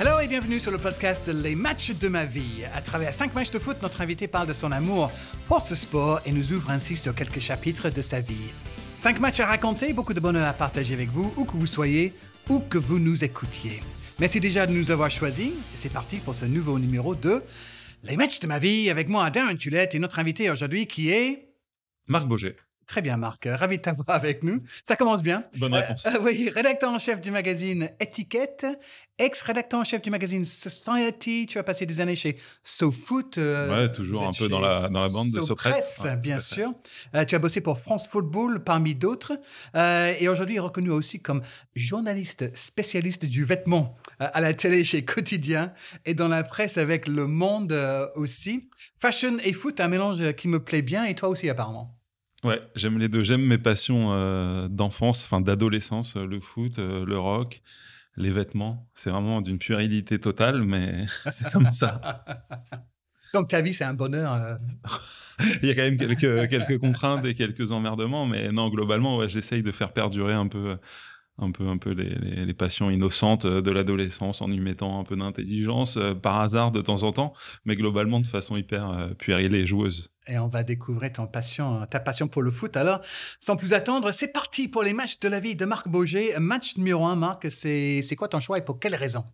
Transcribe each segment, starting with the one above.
Hello et bienvenue sur le podcast Les matchs de ma vie. À travers cinq matchs de foot, notre invité parle de son amour pour ce sport et nous ouvre ainsi sur quelques chapitres de sa vie. Cinq matchs à raconter, beaucoup de bonheur à partager avec vous, où que vous soyez, où que vous nous écoutiez. Merci déjà de nous avoir choisis c'est parti pour ce nouveau numéro de Les matchs de ma vie avec moi, Darren Tulette et notre invité aujourd'hui qui est... Marc Boget. Très bien, Marc. Euh, ravi de t'avoir avec nous. Ça commence bien. Bonne euh, réponse. Euh, oui, rédacteur en chef du magazine Étiquette, ex-rédacteur en chef du magazine Society. Tu as passé des années chez SoFoot. Euh, ouais, toujours un peu dans la, dans la bande de SoPress. Press, bien sûr. tu as bossé pour France Football, parmi d'autres. et aujourd'hui, reconnu aussi comme journaliste spécialiste du vêtement à la télé chez Quotidien et dans la presse avec Le Monde aussi. Fashion et foot, un mélange qui me plaît bien. Et toi aussi, apparemment. Ouais, j'aime les deux. J'aime mes passions euh, d'enfance, enfin d'adolescence, euh, le foot, euh, le rock, les vêtements. C'est vraiment d'une puérilité totale, mais c'est comme ça. Donc ta vie, c'est un bonheur. Il y a quand même quelques, quelques contraintes et quelques emmerdements, mais non, globalement, ouais, j'essaye de faire perdurer un peu un peu, un peu les, passions innocentes de l'adolescence en y mettant un peu d'intelligence euh, par hasard de temps en temps, mais globalement de façon hyper euh, puérile et joueuse. Et on va découvrir ton passion, euh, ta passion pour le foot. Alors, sans plus attendre, c'est parti pour les matchs de la vie de Marc Boger. Match numéro un, Marc, c'est quoi ton choix et pour quelles raisons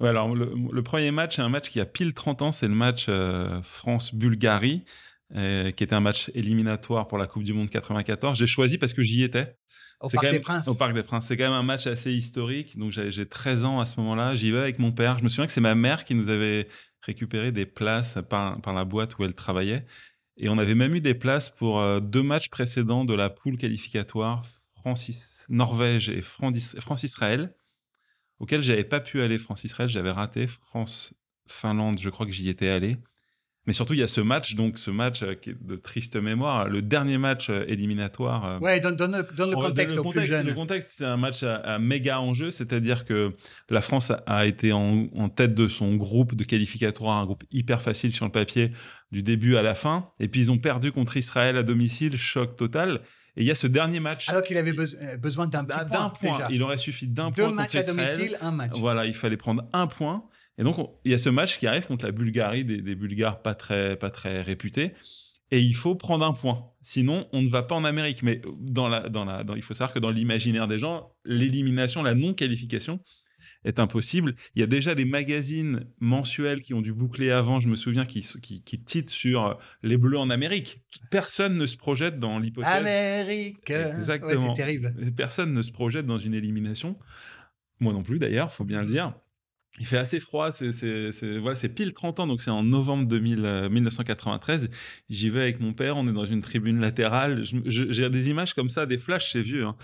alors, le, premier match, c'est un match qui a pile 30 ans, c'est le match France-Bulgarie. Euh, qui était un match éliminatoire pour la Coupe du Monde 94. J'ai choisi parce que j'y étais. Au Parc des Princes. Au Parc des Princes. C'est quand même un match assez historique. Donc j'ai 13 ans à ce moment-là. J'y vais avec mon père. Je me souviens que c'est ma mère qui nous avait récupéré des places par, la boîte où elle travaillait. Et on avait même eu des places pour euh, deux matchs précédents de la poule qualificatoire France-Norvège et France-Israël, auquel j'avais pas pu aller. France-Israël, j'avais raté. France-Finlande, je crois que j'y étais allé. Mais surtout, il y a ce match, donc ce match euh, qui est de triste mémoire, le dernier match euh, éliminatoire. Euh, ouais, donne, le, contexte, au plus contexte le contexte, c'est un match à, méga enjeu, c'est-à-dire que la France a été en, tête de son groupe de qualificatoire, un groupe hyper facile sur le papier du début à la fin. Et puis ils ont perdu contre Israël à domicile, choc total. Et il y a ce dernier match. Alors qu'il avait besoin, d'un point. point. Déjà. Il aurait suffi d'un point. Deux matchs à domicile, un match. Voilà, il fallait prendre un point. Et donc, il y a ce match qui arrive contre la Bulgarie, des, Bulgares pas très, pas très réputés. Et il faut prendre un point. Sinon, on ne va pas en Amérique. Mais dans la, dans la, dans, il faut savoir que dans l'imaginaire des gens, l'élimination, la non-qualification est impossible. Il y a déjà des magazines mensuels qui ont dû boucler avant, je me souviens, qui, qui, qui titrent sur euh, les Bleus en Amérique. Personne ne se projette dans l'hypothèse. Amérique Exactement. c'est terrible. Personne ne se projette dans une élimination. Moi non plus, d'ailleurs, faut bien le dire il fait assez froid, c'est voilà, pile 30 ans, donc c'est en novembre 2000, 1993. Euh, J'y vais avec mon père, on est dans une tribune latérale. J'ai des images comme ça, des flashs, c'est vieux, hein.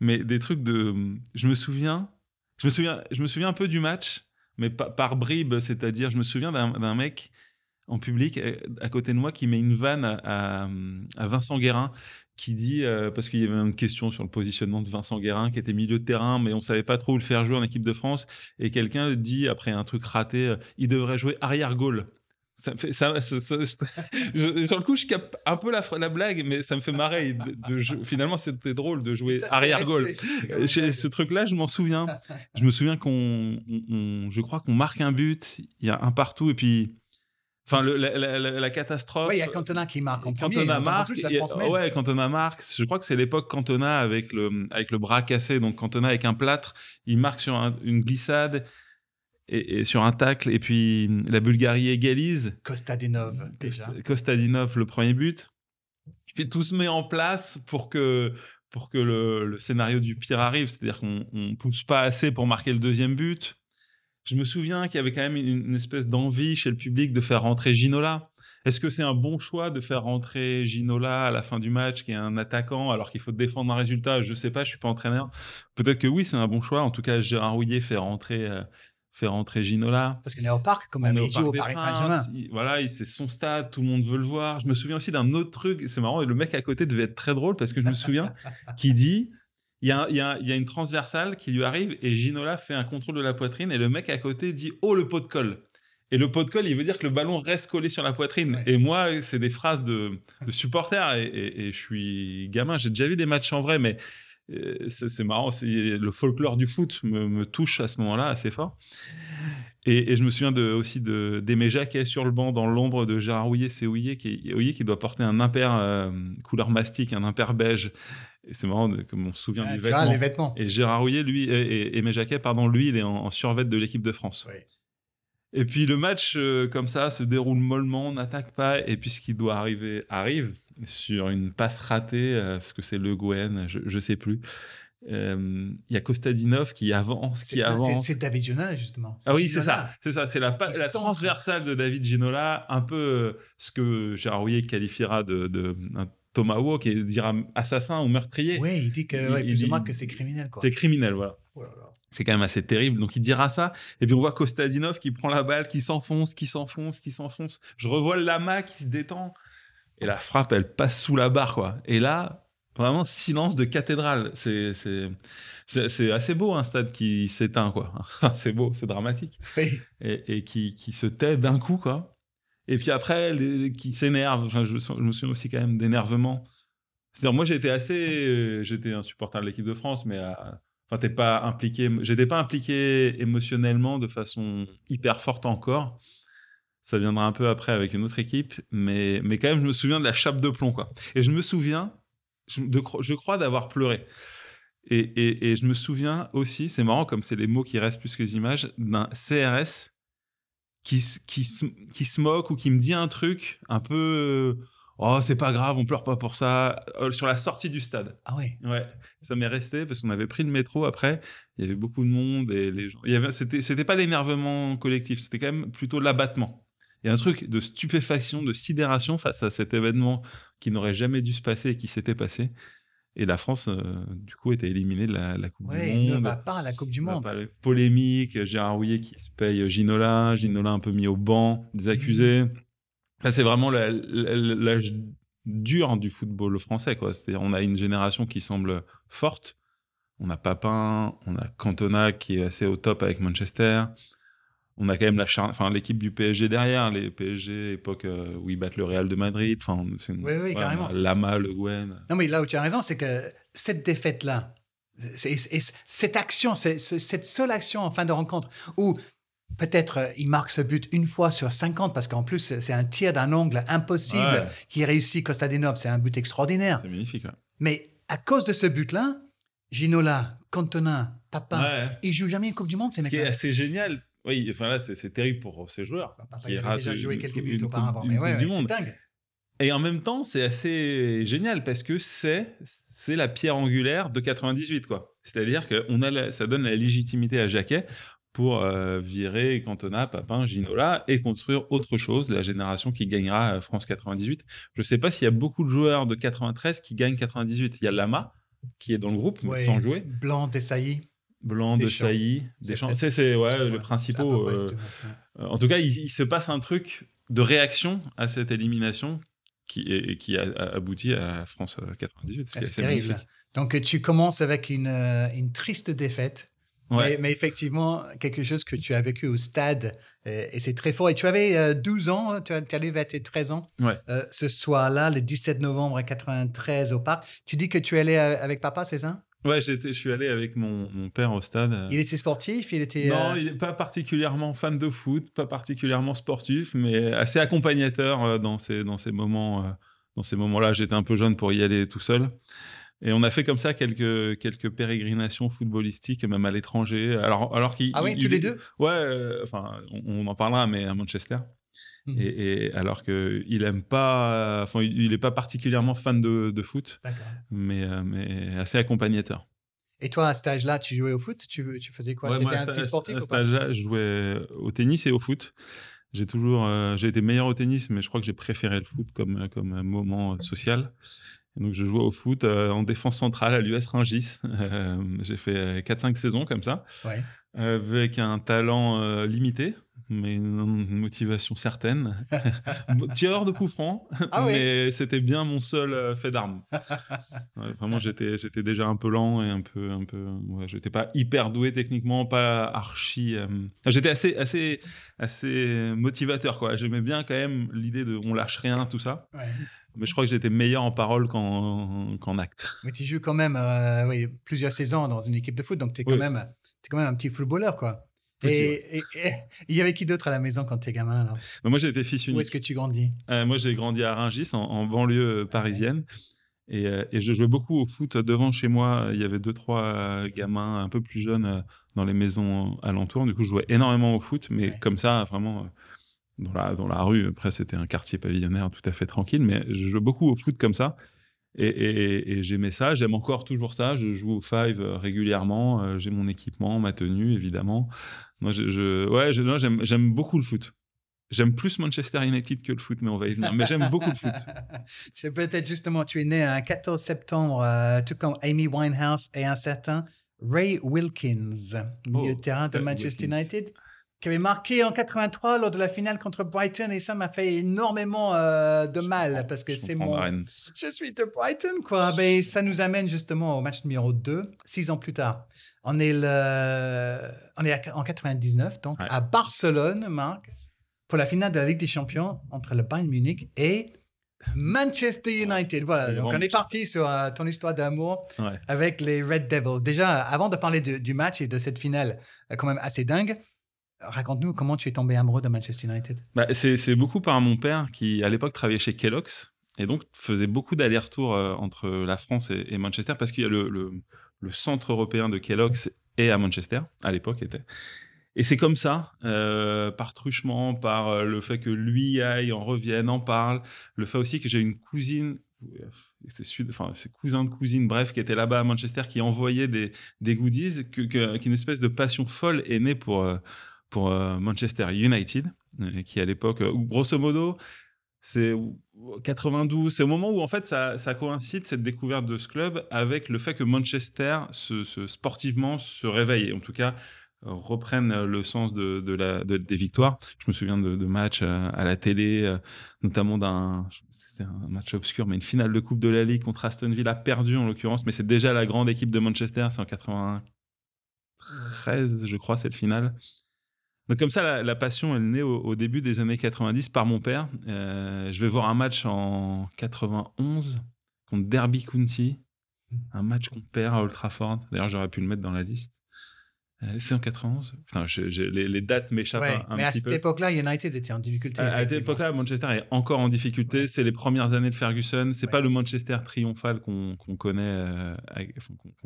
mais des trucs de. Hum, je me souviens, je me souviens, je me souviens un peu du match, mais par bribes, c'est-à-dire, je me souviens d'un mec en public euh, à, côté de moi qui met une vanne à hum, Vincent Guérin qui dit, euh, parce qu'il y avait une question sur le positionnement de Vincent Guérin, qui était milieu de terrain, mais on ne savait pas trop où le faire jouer en équipe de France, et quelqu'un dit, après un truc raté, euh, il devrait jouer arrière-goal. Ça fait, ça, sur le coup, je capte un peu la, blague, mais ça me fait marrer. finalement, c'était drôle de jouer arrière-goal. Ce truc-là, je m'en souviens. Je me souviens qu'on, je crois qu'on marque un but, il y a un partout, et puis Enfin, la, catastrophe. Oui, il y a Cantona qui marque en premier. Cantona marque. Plus, la France ouais, Cantona marque. Je crois que c'est l'époque Cantona avec le, avec le bras cassé. Donc, Cantona avec un plâtre, il marque sur une glissade. Et, sur un tacle, et puis la Bulgarie égalise. Kostadinov, déjà. Kostadinov, le premier but. Et puis tout se met en place pour que, pour que le, le scénario du pire arrive. C'est-à-dire qu'on ne pousse pas assez pour marquer le deuxième but. Je me souviens qu'il y avait quand même une, espèce d'envie chez le public de faire rentrer Ginola. Est-ce que c'est un bon choix de faire rentrer Ginola à la fin du match, qui est un attaquant, alors qu'il faut défendre un résultat Je ne sais pas, je ne suis pas entraîneur. Peut-être que oui, c'est un bon choix. En tout cas, Gérard Rouillet fait rentrer, euh, rentrer Ginola. Parce qu'il est au parc, quand même, il au Paris Saint-Germain. Voilà, c'est son stade, tout le monde veut le voir. Je me souviens aussi d'un autre truc, c'est marrant, le mec à côté devait être très drôle, parce que je me souviens, qui dit il y, a, une transversale qui lui arrive et Ginola fait un contrôle de la poitrine et le mec à côté dit Oh, le pot de colle Et le pot de colle, il veut dire que le ballon reste collé sur la poitrine. Et moi, c'est des phrases de, de supporters et, je suis gamin. J'ai déjà vu des matchs en vrai, mais euh, c'est marrant. Le folklore du foot me, touche à ce moment-là assez fort. Et, je me souviens de, aussi d'Aimé Jacquet sur le banc dans l'ombre de Gérard Houillet. C'est Houillet qui, qui doit porter un impair euh, couleur mastic, un impair beige. Et c'est marrant, comme on se souvient ah, du vêtement. vêtements. Et Gérard Rouillet, lui, et, Aimé Jacquet, pardon, lui, il est en, en survêt de l'équipe de France. Et puis le match, euh, comme ça, se déroule mollement, n'attaque pas, et puis ce qui doit arriver arrive sur une passe ratée, euh, parce que c'est Le Gouen, je, ne sais plus. Euh, il y a Kostadinov qui avance, qui avance. C'est David Ginola, justement. Ah oui, c'est ça. C'est ça. C'est la, transversale de David Ginola, un peu ce que Gérard Rouillet qualifiera de, de Tomahawk et dira « assassin ou meurtrier. Oui, il dit que, plus c'est criminel. C'est criminel, voilà. Oh c'est quand même assez terrible. Donc il dira ça. Et puis on voit Kostadinov qui prend la balle, qui s'enfonce, qui s'enfonce, qui s'enfonce. Je revois l'ama qui se détend. Et la frappe, elle passe sous la barre, quoi. Et là, vraiment silence de cathédrale. C'est assez beau un stade qui s'éteint, quoi. c'est beau, c'est dramatique. Et, qui, qui se tait d'un coup, quoi. Et puis après, les, qui s'énerve, Enfin, je, me souviens aussi quand même d'énervement. C'est-à-dire, moi, j'étais assez. Euh, j'étais un supporter de l'équipe de France, mais. Euh, enfin, t'es pas impliqué. J'étais pas impliqué émotionnellement de façon hyper forte encore. Ça viendra un peu après avec une autre équipe. Mais, mais quand même, je me souviens de la chape de plomb, quoi. Et je me souviens. Je, crois d'avoir pleuré. Et, et, je me souviens aussi, c'est marrant comme c'est les mots qui restent plus que les images, d'un CRS qui, qui, se moque ou qui me dit un truc un peu euh, Oh, c'est pas grave, on pleure pas pour ça. Euh, sur la sortie du stade. Ah ouais. Ouais. Ça m'est resté parce qu'on avait pris le métro après. Il y avait beaucoup de monde et les gens. c'était, c'était pas l'énervement collectif, c'était quand même plutôt l'abattement. Il y a un truc de stupéfaction, de sidération face à cet événement qui n'aurait jamais dû se passer et qui s'était passé. Et la France, euh, du coup, était éliminée de la, Coupe du Monde. ne va pas à la Coupe du Monde. polémique, Gérard Rouillet qui se paye Ginola, Ginola un peu mis au banc, des mhm. accusés. c'est vraiment l'âge dur du football français. Quoi. On a une génération qui semble forte. On a Papin, on a Cantona qui est assez au top avec Manchester on a quand même la enfin l'équipe du PSG derrière les PSG époque euh, où ils battent le Real de Madrid enfin une... oui, oui, carrément. Lama Le Guen non mais là où tu as raison c'est que cette défaite là cette action cette seule action en fin de rencontre où Peut-être euh, il marque ce but une fois sur 50 parce qu'en plus c'est un tir d'un ongle impossible qui réussit Kostadinov, c'est un but extraordinaire. C'est magnifique. Mais à cause de ce but-là, Ginola, Cantona, Papa, il joue jouent jamais une Coupe du Monde ces mecs-là. C'est génial oui, enfin là, c'est terrible pour ces joueurs. Bah, papa, il déjà joué quelques minutes auparavant, mais ouais, c'est dingue. Et en même temps, c'est assez génial parce que c'est c'est la pierre angulaire de 98 quoi. C'est-à-dire que on a ça donne la légitimité à Jacquet pour euh, virer Cantona, Papin, Ginola et construire autre chose, la génération qui gagnera euh, France 98. Je ne sais pas s'il y a beaucoup de joueurs de 93 qui gagnent 98. Il y a Lama qui est dans le groupe mais sans jouer. Blanc, Tessailly. Blanc, de Sailly, des C'est c'est ouais, le principal. Euh, en tout cas, il, se passe un truc de réaction à cette élimination qui, qui a, abouti à France 98. Euh, ah, c'est terrible. Donc tu commences avec une, euh, une triste défaite. Mais, effectivement, quelque chose que tu as vécu au stade, et, c'est très fort. Et tu avais 12 ans, hein, tu, allais vers tes 13 ans ce soir-là, le 17 novembre 93 au parc. Tu dis que tu allais avec papa, c'est ça Ouais, j'étais, je suis allé avec mon, mon, père au stade. Il était sportif, il était. Non, euh, il n'est pas particulièrement fan de foot, pas particulièrement sportif, mais assez accompagnateur euh, dans ces dans ces moments. Euh, dans ces moments-là, j'étais un peu jeune pour y aller tout seul. Et on a fait comme ça quelques, quelques pérégrinations footballistiques, même à l'étranger. Alors, alors ah oui, tous les deux Ouais, enfin, on, en parlera, mais à Manchester. Mmh. Et, alors qu'il aime pas, enfin, il n'est pas particulièrement fan de, foot, euh, mais, assez accompagnateur. Et toi, à cet âge-là, tu jouais au foot tu, faisais quoi Tu étais un petit sportif À cet âge-là, je jouais au tennis et au foot. J'ai toujours, euh, j'ai été meilleur au tennis, mais je crois que j'ai préféré le foot comme, comme moment social. donc, je jouais au foot euh, en défense centrale à l'US Rungis. j'ai fait 4-5 saisons comme ça, avec un talent limité mais une motivation certaine. Tireur de coup franc ah mais c'était bien mon seul euh, fait d'arme. vraiment, j'étais, c'était déjà un peu lent et un peu, un peu. j'étais pas hyper doué techniquement, pas archi. Euh, j'étais assez, assez, assez motivateur quoi. J'aimais bien quand même l'idée de on lâche rien, tout ça. Mais je crois que j'étais meilleur en parole qu'en, qu'en acte. Mais tu joues quand même, euh, plusieurs saisons dans une équipe de foot, donc tu es quand même, es quand même un petit footballeur quoi. Et, il y avait qui d'autre à la maison quand t'es gamin alors Moi, j'étais fils unique. Où est-ce que tu grandis euh, Moi, j'ai grandi à Rungis, en, banlieue euh, parisienne. Euh, et, je jouais beaucoup au foot devant chez moi. Il y avait deux, trois gamins un peu plus jeunes dans les maisons alentours. Du coup, je jouais énormément au foot, mais comme ça, vraiment dans la, dans la rue. Après, c'était un quartier pavillonnaire tout à fait tranquille, mais je jouais beaucoup au foot comme ça. Et, et j'aimais ça, j'aime encore toujours ça. Je joue au five régulièrement, j'ai mon équipement, ma tenue évidemment. Moi, je, je ouais, j'aime, j'aime beaucoup le foot. J'aime plus Manchester United que le foot, mais on va y venir. Mais j'aime beaucoup le foot. C'est peut-être justement, tu es né un 14 septembre, euh, tout comme Amy Winehouse et un certain Ray Wilkins, milieu oh, de terrain de Manchester United, qui avait marqué en 83 lors de la finale contre Brighton. Et ça m'a fait énormément euh, de mal parce que c'est mon. Je suis de Brighton, quoi. Mais ça nous amène justement au match numéro 2, six ans plus tard. On est, on est en 99, donc à Barcelone, Marc, pour la finale de la Ligue des Champions entre le Bayern Munich et Manchester United. Voilà, donc on est parti sur euh, ton histoire d'amour avec les Red Devils. Déjà, avant de parler du match et de cette finale euh, quand même assez dingue, raconte-nous comment tu es tombé amoureux de Manchester United. Bah, c'est beaucoup par mon père qui, à l'époque, travaillait chez Kellogg's et donc faisait beaucoup d'allers-retours euh, entre la France et, Manchester parce qu'il y a le, le centre européen de Kellogg's est à Manchester, à l'époque était. Et c'est comme ça, euh, par truchement, par euh, le fait que lui aille, en revienne, en parle, le fait aussi que j'ai une cousine, c'est enfin c'est cousin de cousine, bref, qui était là-bas à Manchester, qui envoyait des, goodies, qu'une espèce de passion folle est née pour, euh, pour Manchester United, qui à l'époque, grosso modo, c'est 92, c'est au moment où en fait ça, coïncide cette découverte de ce club avec le fait que Manchester se, sportivement se réveille, en tout cas euh, reprenne euh, le sens de, des victoires. Je me souviens de, matchs euh, à la télé, notamment d'un un match obscur, mais une finale de Coupe de la Ligue contre Aston Villa perdue en l'occurrence, mais c'est déjà la grande équipe de Manchester, c'est en 93, je crois, cette finale comme ça, la, passion, elle naît au, début des années 90 par mon père. Euh, je vais voir un match en 91 contre Derby County, un match qu'on perd à Old Trafford. D'ailleurs, j'aurais pu le mettre dans la liste. Euh, c'est en 91 les, dates m'échappent un, petit peu. Mais à cette époque-là, United était en difficulté. À, cette époque-là, Manchester est encore en difficulté. C'est les premières années de Ferguson. C'est n'est pas le Manchester triomphal qu'on connaît, euh,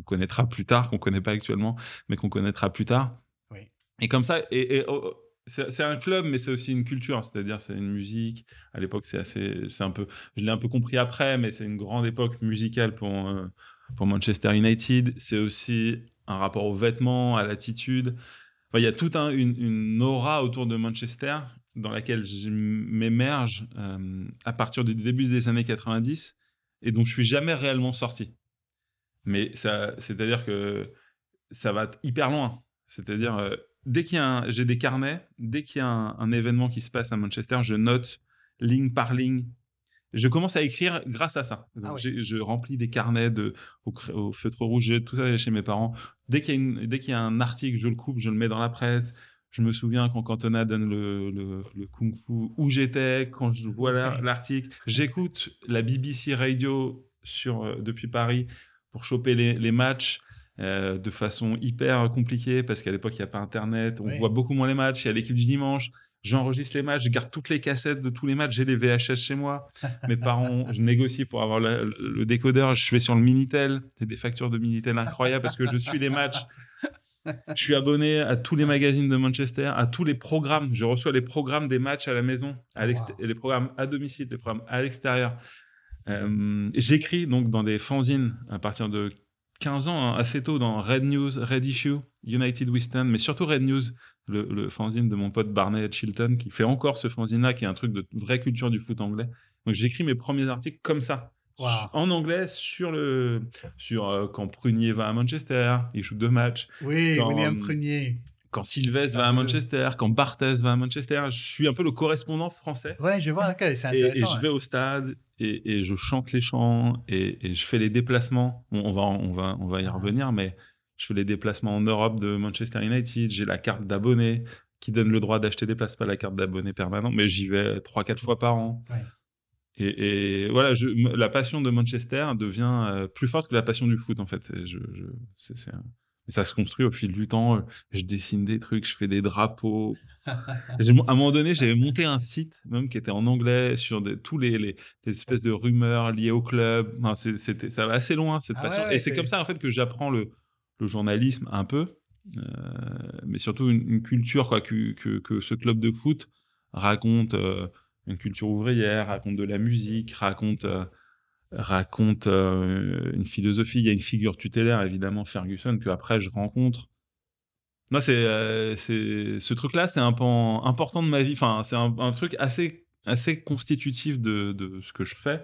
connaîtra plus tard, qu'on connaît pas actuellement, mais qu'on connaîtra plus tard. Et comme ça, et, oh, oh, c'est un club, mais c'est aussi une culture. C'est-à-dire, c'est une musique. À l'époque, c'est assez, c'est un peu. Je l'ai un peu compris après, mais c'est une grande époque musicale pour euh, pour Manchester United. C'est aussi un rapport aux vêtements, à l'attitude. il y a toute une, aura autour de Manchester dans laquelle je m'émerge euh, à partir du début des années 90 et dont je suis jamais réellement sorti. Mais ça, c'est-à-dire que ça va hyper loin. C'est-à-dire euh, dès qu'il y a j'ai des carnets, dès qu'il y a un, événement qui se passe à Manchester, je note ligne par ligne. Je commence à écrire grâce à ça. Ah je remplis des carnets de, au, feutre rouge, tout ça chez mes parents. Dès qu'il y, a dès qu'il a un article, je le coupe, je le mets dans la presse. Je me souviens quand Cantona donne le, kung-fu, où j'étais, quand je vois l'article. J'écoute la BBC Radio sur, euh, depuis Paris pour choper les matchs. Euh, de façon hyper compliquée parce qu'à l'époque, il n'y a pas Internet. On voit beaucoup moins les matchs. Il y a l'équipe du dimanche. J'enregistre les matchs, je garde toutes les cassettes de tous les matchs, j'ai les VHS chez moi. Mes parents, je négocie pour avoir le décodeur, je vais sur le Minitel, c'est des factures de Minitel incroyables parce que je suis les matchs. Je suis abonné à tous les magazines de Manchester, à tous les programmes. Je reçois les programmes des matchs à la maison, ah, les programmes à domicile, les programmes à l'extérieur. Euh, j'écris donc dans des fanzines à partir de 15 ans, hein, assez tôt dans Red News, Red Issue, United We Stand, mais surtout Red News, le, le, fanzine de mon pote Barney Chilton, qui fait encore ce fanzine-là, qui est un truc de vraie culture du foot anglais. Donc j'écris mes premiers articles comme ça, en anglais, sur le sur euh, quand Prunier va à Manchester, il joue deux matchs. Oui, William euh, Prunier. Quand Sylvestre va à Manchester, quand Barthez va à Manchester, je suis un peu le correspondant français. Ouais, je vois, c'est intéressant. Et, je vais au stade, et, je chante les chants et, je fais les déplacements. on, va, on, va, on va y ah. revenir, mais je fais les déplacements en Europe de Manchester United. J'ai la carte d'abonné qui donne le droit d'acheter des places, pas la carte d'abonné permanent, mais j'y vais 3-4 fois par an. Et, voilà, je, la passion de Manchester devient euh, plus forte que la passion du foot, en fait. Je, c'est, ça se construit au fil du temps. Euh, je dessine des trucs, je fais des drapeaux. à un moment donné, j'avais monté un site, même qui était en anglais, sur des, tous les, espèces de rumeurs liées au club. Enfin, c'était, ça va assez loin, cette ah passion. Et c'est comme ça, en fait, que j'apprends le, journalisme un peu, euh, mais surtout une, culture, quoi, que, que, ce club de foot raconte. Euh, une culture ouvrière, raconte de la musique, raconte raconte euh, une philosophie. Il y a une figure tutélaire, évidemment, Ferguson, que après je rencontre. Moi, c'est, euh, ce truc-là, c'est un pan important de ma vie. Enfin, c'est un, truc assez, assez constitutif de, de, ce que je fais,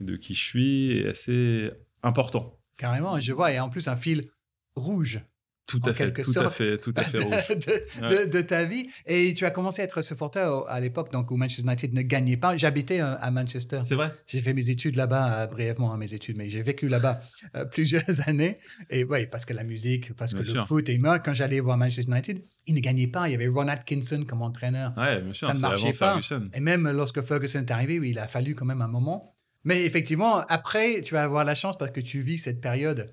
de qui je suis, et assez important. Carrément, je vois. Et en plus, un fil rouge tout à fait, sorte, tout fait de, ta vie. Et tu as commencé à être supporter à l'époque, donc où Manchester United ne gagnait pas. J'habitais euh, à Manchester. C'est vrai. J'ai fait mes études là-bas, euh, brièvement hein, mes études, mais j'ai vécu là-bas euh, plusieurs années. Et oui, parce que la musique, parce que le foot, et moi, quand j'allais voir Manchester United, ils ne gagnaient pas. Il y avait Ron Atkinson comme entraîneur. Ouais, bien Ça ne marchait pas. Et même lorsque Ferguson est arrivé, il a fallu quand même un moment mais effectivement, après, tu vas avoir la chance parce que tu vis cette période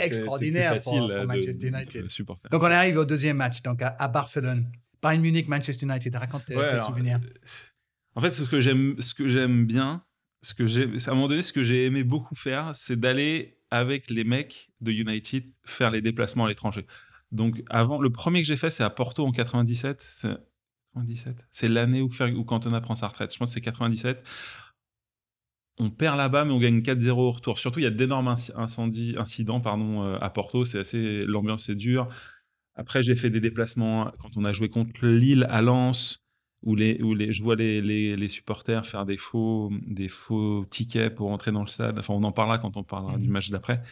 extraordinaire pour, euh, Manchester United. donc on arrive au deuxième match, donc à, Barcelone. Bayern Munich, Manchester United. Raconte tes, tes souvenirs. Euh, en fait, ce que j'aime, ce que j'aime bien, ce que j'ai, à un moment donné, ce que j'ai aimé beaucoup faire, c'est d'aller avec les mecs de United faire les déplacements à l'étranger. Donc avant, le premier que j'ai fait, c'est à Porto en 97. C'est l'année où, où Cantona prend sa retraite. Je pense que c'est 97 on perd là-bas, mais on gagne 4-0 au retour. Surtout, il y a d'énormes incendies, incidents pardon, euh, à Porto. C'est assez, l'ambiance est dure. Après, j'ai fait des déplacements quand on a joué contre Lille à Lens, où, les, où les, je vois les, les, supporters faire des faux, des faux tickets pour entrer dans le stade. Enfin, on en parlera quand on parlera du mmh. match d'après.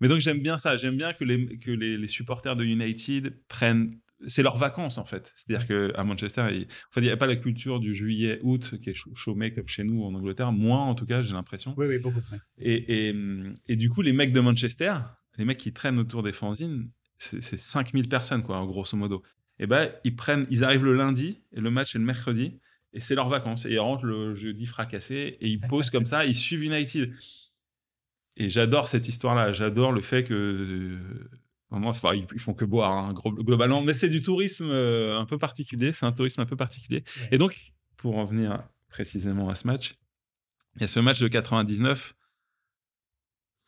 Mais donc, j'aime bien ça. J'aime bien que les supporters de United prennent c'est leurs vacances en fait. C'est-à-dire qu'à Manchester, il n'y a pas la culture du juillet-août qui est chômée comme chez nous en Angleterre, moins en tout cas, j'ai l'impression. Oui, oui, beaucoup. plus. Et, du coup, les mecs de Manchester, les mecs qui traînent autour des fanzines, c'est 5000 personnes, quoi, grosso modo. Et ben, ils prennent, ils arrivent le lundi, et le match est le mercredi, et c'est leurs vacances. Et ils rentrent le jeudi fracassé, et ils posent comme ça, ils suivent United. Et j'adore cette histoire-là, j'adore le fait que euh, enfin, ils, ne font que boire hein, globalement, mais c'est du tourisme euh, un peu particulier, c'est un tourisme un peu particulier. Et donc, pour en venir précisément à ce match, il y a ce match de 99